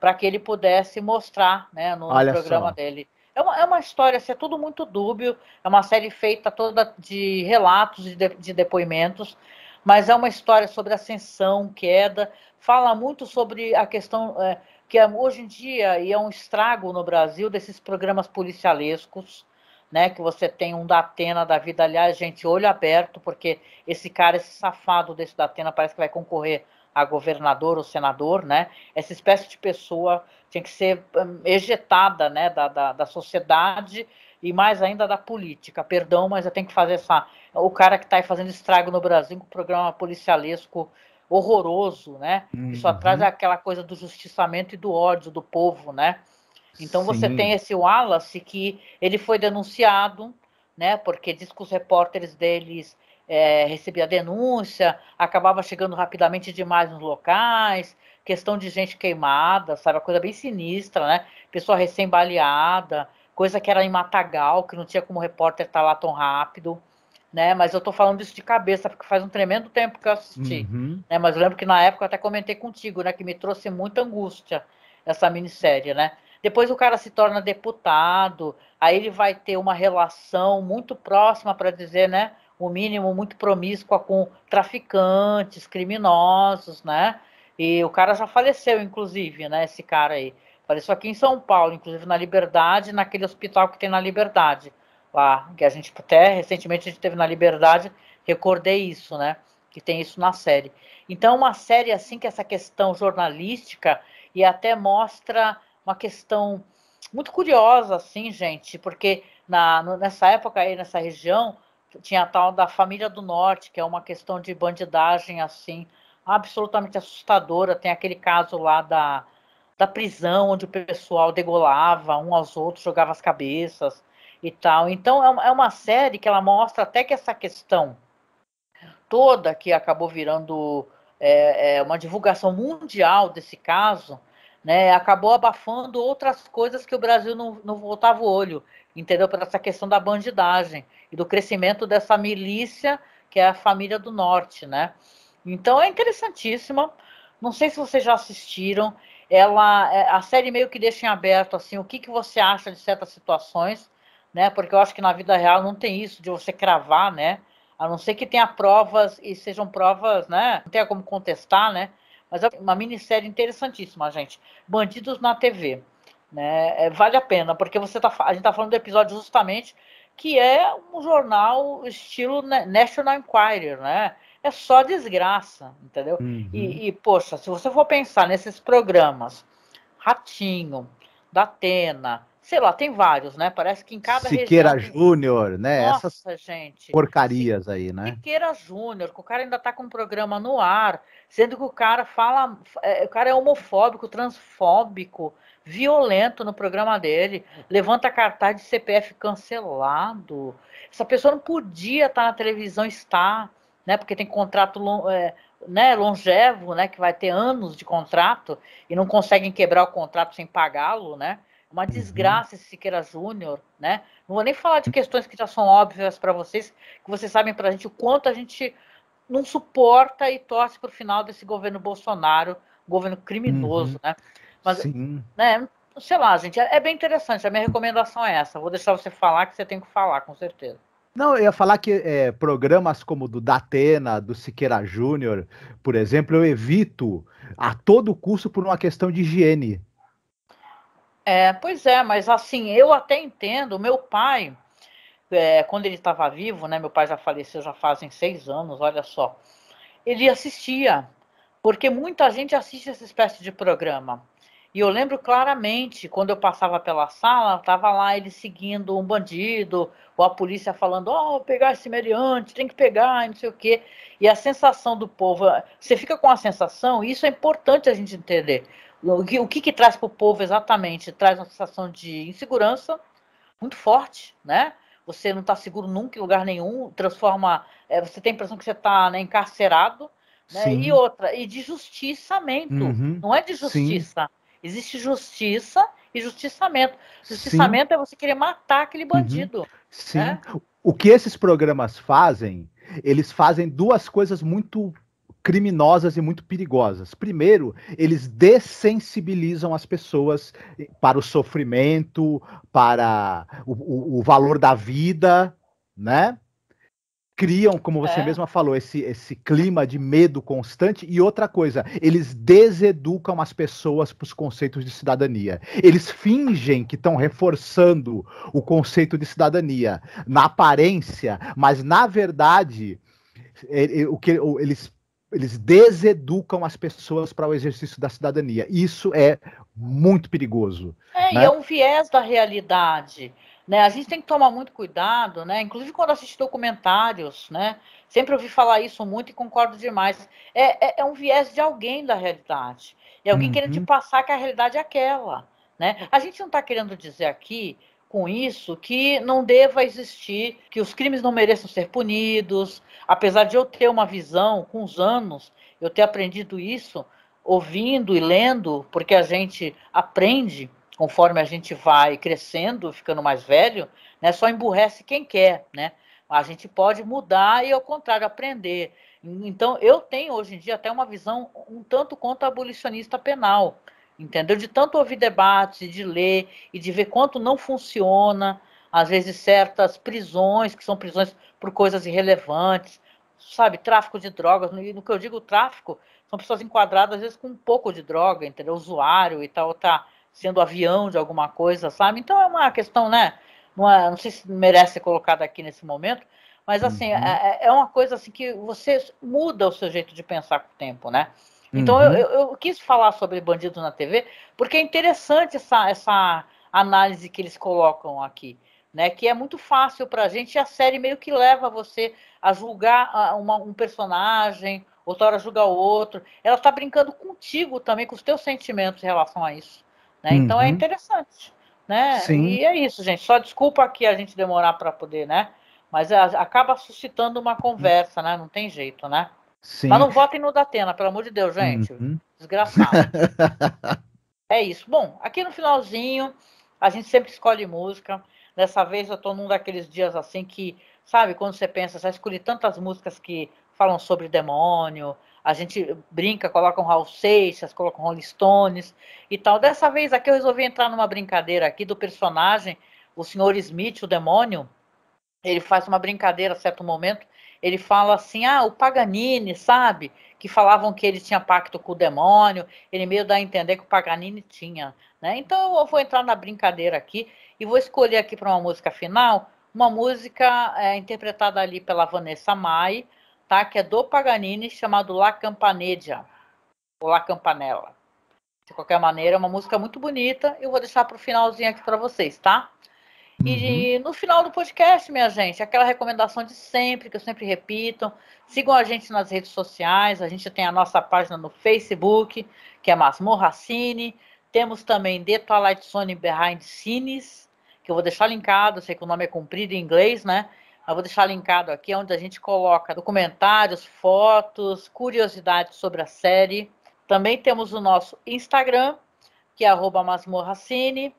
para que ele pudesse mostrar, né? No, no programa só. dele. É uma, é uma história, assim, é tudo muito dúbio. É uma série feita toda de relatos, de, de depoimentos mas é uma história sobre ascensão, queda, fala muito sobre a questão é, que é, hoje em dia e é um estrago no Brasil desses programas policialescos, né? Que você tem um da Atena da vida, aliás, gente, olho aberto, porque esse cara, esse safado desse da Atena, parece que vai concorrer a governador ou senador, né? Essa espécie de pessoa tinha que ser hum, ejetada, né, da, da, da sociedade e mais ainda da política. Perdão, mas eu tenho que fazer essa. O cara que está fazendo estrago no Brasil com o programa policialesco horroroso, né? Uhum. Isso atrás é aquela coisa do justiçamento e do ódio do povo, né? Então você tem esse Wallace que ele foi denunciado, né? Porque diz que os repórteres deles é, recebia denúncia, acabava chegando rapidamente demais nos locais, questão de gente queimada, sabe? Uma coisa bem sinistra, né? Pessoa recém-baleada, coisa que era em Matagal, que não tinha como repórter estar tá lá tão rápido, né? Mas eu tô falando isso de cabeça, porque faz um tremendo tempo que eu assisti, uhum. né? Mas eu lembro que na época eu até comentei contigo, né? Que me trouxe muita angústia essa minissérie, né? Depois o cara se torna deputado, aí ele vai ter uma relação muito próxima, para dizer, né, o mínimo, muito promíscua com traficantes, criminosos, né? E o cara já faleceu, inclusive, né, esse cara aí. Faleceu aqui em São Paulo, inclusive na Liberdade, naquele hospital que tem na Liberdade, lá, que a gente até recentemente a gente teve na Liberdade, recordei isso, né? Que tem isso na série. Então, uma série assim que essa questão jornalística e até mostra uma questão muito curiosa, assim, gente, porque na, nessa época aí, nessa região, tinha a tal da família do norte, que é uma questão de bandidagem, assim, absolutamente assustadora. Tem aquele caso lá da, da prisão, onde o pessoal degolava um aos outros, jogava as cabeças e tal. Então, é uma é série que ela mostra até que essa questão toda que acabou virando é, é, uma divulgação mundial desse caso, né, acabou abafando outras coisas que o Brasil não, não voltava o olho, entendeu? Para essa questão da bandidagem e do crescimento dessa milícia que é a família do norte, né? Então é interessantíssima. Não sei se vocês já assistiram. Ela, é, a série meio que deixa em aberto assim o que, que você acha de certas situações, né? Porque eu acho que na vida real não tem isso de você cravar, né? A não ser que tenha provas e sejam provas, né? Não tenha como contestar, né? Mas é uma minissérie interessantíssima, gente. Bandidos na TV. Né? É, vale a pena, porque você tá, a gente está falando do episódio justamente que é um jornal estilo National Enquirer, né? É só desgraça, entendeu? Uhum. E, e, poxa, se você for pensar nesses programas, Ratinho, da Atena, sei lá, tem vários, né? Parece que em cada Siqueira região... Júnior, né? Nossa, Essas gente. porcarias aí, né? Siqueira Júnior, que o cara ainda tá com um programa no ar, sendo que o cara fala, é, o cara é homofóbico, transfóbico, violento no programa dele, levanta cartaz de CPF cancelado. Essa pessoa não podia estar tá na televisão, está, né? Porque tem contrato é, né, longevo, né? Que vai ter anos de contrato e não conseguem quebrar o contrato sem pagá-lo, né? Uma uhum. desgraça esse Siqueira Júnior, né? Não vou nem falar de questões que já são óbvias para vocês, que vocês sabem para a gente o quanto a gente não suporta e torce para o final desse governo Bolsonaro, governo criminoso, uhum. né? Mas, Sim. né? Sei lá, gente, é, é bem interessante. A minha recomendação é essa. Vou deixar você falar, que você tem que falar, com certeza. Não, eu ia falar que é, programas como do Datena, do Siqueira Júnior, por exemplo, eu evito a todo custo por uma questão de higiene. É, pois é, mas assim, eu até entendo, meu pai, é, quando ele estava vivo, né, meu pai já faleceu já fazem seis anos, olha só, ele assistia, porque muita gente assiste essa espécie de programa. E eu lembro claramente, quando eu passava pela sala, estava lá ele seguindo um bandido, ou a polícia falando, ó, oh, pegar esse meriante, tem que pegar, não sei o quê. E a sensação do povo, você fica com a sensação, e isso é importante a gente entender. O que, o que, que traz para o povo exatamente? Traz uma sensação de insegurança muito forte, né? Você não está seguro nunca em lugar nenhum, transforma. É, você tem a impressão que você está né, encarcerado, né? E outra, e de justiçamento. Uhum. Não é de justiça. Sim. Existe justiça e justiçamento. Justiçamento Sim. é você querer matar aquele uhum. bandido. Uhum. Sim. Né? O que esses programas fazem, eles fazem duas coisas muito criminosas e muito perigosas. Primeiro, eles dessensibilizam as pessoas para o sofrimento, para o, o, o valor da vida, né? Criam, como você é. mesma falou, esse, esse clima de medo constante. E outra coisa, eles deseducam as pessoas para os conceitos de cidadania. Eles fingem que estão reforçando o conceito de cidadania na aparência, mas na verdade, o que eles eles deseducam as pessoas para o exercício da cidadania. Isso é muito perigoso. É, né? e é um viés da realidade. Né? A gente tem que tomar muito cuidado, né? Inclusive quando assiste documentários, né? Sempre ouvi falar isso muito e concordo demais. É, é, é um viés de alguém da realidade. É alguém uhum. querendo te uhum. passar que a realidade é aquela. Né? A gente não está querendo dizer aqui com isso que não deva existir, que os crimes não mereçam ser punidos, apesar de eu ter uma visão com os anos, eu ter aprendido isso ouvindo e lendo, porque a gente aprende conforme a gente vai crescendo, ficando mais velho, né? Só emburrece quem quer, né? A gente pode mudar e ao contrário aprender. Então, eu tenho hoje em dia até uma visão um tanto quanto abolicionista penal entendeu? De tanto ouvir debates, de ler e de ver quanto não funciona, às vezes certas prisões, que são prisões por coisas irrelevantes, sabe? Tráfico de drogas, no, no que eu digo tráfico, são pessoas enquadradas às vezes com um pouco de droga, entendeu? Usuário e tal, tá sendo avião de alguma coisa, sabe? Então é uma questão, né? Não, é, não sei se merece ser colocada aqui nesse momento, mas assim, uhum. É, é, é uma coisa assim que você muda o seu jeito de pensar com o tempo, né? Então uhum. eu, eu, quis falar sobre bandido na TV porque é interessante essa, essa análise que eles colocam aqui, né? Que é muito fácil para a gente. E a série meio que leva você a julgar ah, uma, um personagem, outra hora julgar o outro. Ela está brincando contigo também, com os teus sentimentos em relação a isso. Né? Uhum. Então é uhum. interessante. Né? Sim. E é isso, gente. Só desculpa aqui a gente demorar para poder, né? Mas acaba suscitando uma conversa, né? Não tem jeito, né? Sim. Mas não votem no Datena, pelo amor de Deus, gente. Uhum. Desgraçado. é isso. Bom, aqui no finalzinho, a gente sempre escolhe música. Dessa vez eu tô num daqueles dias assim que, sabe, quando você pensa, já escolhi tantas músicas que falam sobre demônio, a gente brinca, coloca um Raul Seixas, coloca um Rolling Stones e tal. Dessa vez aqui eu resolvi entrar numa brincadeira aqui do personagem, o Sr. Smith, o demônio. Ele faz uma brincadeira a certo momento ele fala assim: ah, o Paganini, sabe? Que falavam que ele tinha pacto com o demônio, ele meio dá a entender que o Paganini tinha. Né? Então eu vou entrar na brincadeira aqui e vou escolher aqui para uma música final uma música é, interpretada ali pela Vanessa Mai, tá? que é do Paganini, chamado La Campanedia, ou La Campanella. De qualquer maneira, é uma música muito bonita. Eu vou deixar para o finalzinho aqui para vocês, tá? Uhum. E no final do podcast, minha gente, aquela recomendação de sempre, que eu sempre repito, sigam a gente nas redes sociais, a gente tem a nossa página no Facebook, que é Masmorra Cine, temos também The Twilight Zone Behind Cines, que eu vou deixar linkado, eu sei que o nome é comprido em inglês, né? Eu vou deixar linkado aqui, onde a gente coloca documentários, fotos, curiosidades sobre a série. Também temos o nosso Instagram, que é arroba masmorracine.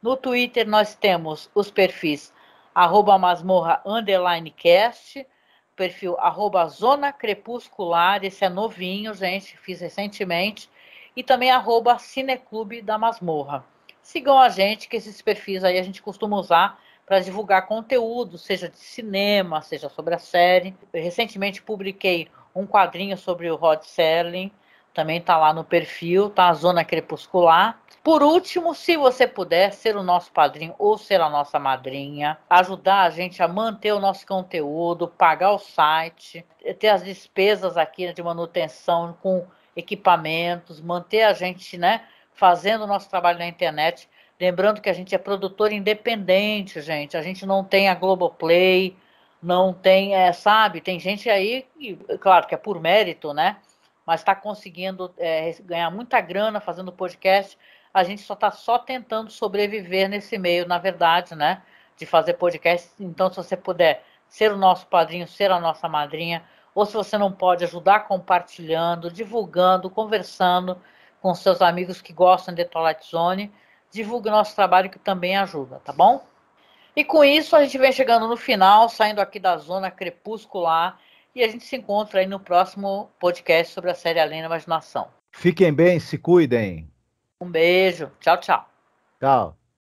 No Twitter nós temos os perfis arroba masmorra underline cast, perfil arroba zona crepuscular, esse é novinho, gente, fiz recentemente, e também arroba cineclube da masmorra. Sigam a gente, que esses perfis aí a gente costuma usar para divulgar conteúdo, seja de cinema, seja sobre a série. Eu recentemente publiquei um quadrinho sobre o Rod Serling, também está lá no perfil, tá? A Zona Crepuscular. Por último, se você puder ser o nosso padrinho ou ser a nossa madrinha, ajudar a gente a manter o nosso conteúdo, pagar o site, ter as despesas aqui de manutenção com equipamentos, manter a gente, né, fazendo o nosso trabalho na internet. Lembrando que a gente é produtor independente, gente. A gente não tem a Globoplay, não tem, é, sabe? Tem gente aí, claro que é por mérito, né? mas está conseguindo é, ganhar muita grana fazendo podcast. A gente só está só tentando sobreviver nesse meio, na verdade, né? De fazer podcast. Então, se você puder ser o nosso padrinho, ser a nossa madrinha, ou se você não pode ajudar compartilhando, divulgando, conversando com seus amigos que gostam de Twilight Zone, divulgue o nosso trabalho que também ajuda, tá bom? E com isso a gente vem chegando no final, saindo aqui da zona crepuscular e a gente se encontra aí no próximo podcast sobre a série Além da Imaginação. Fiquem bem, se cuidem. Um beijo. Tchau, tchau. Tchau.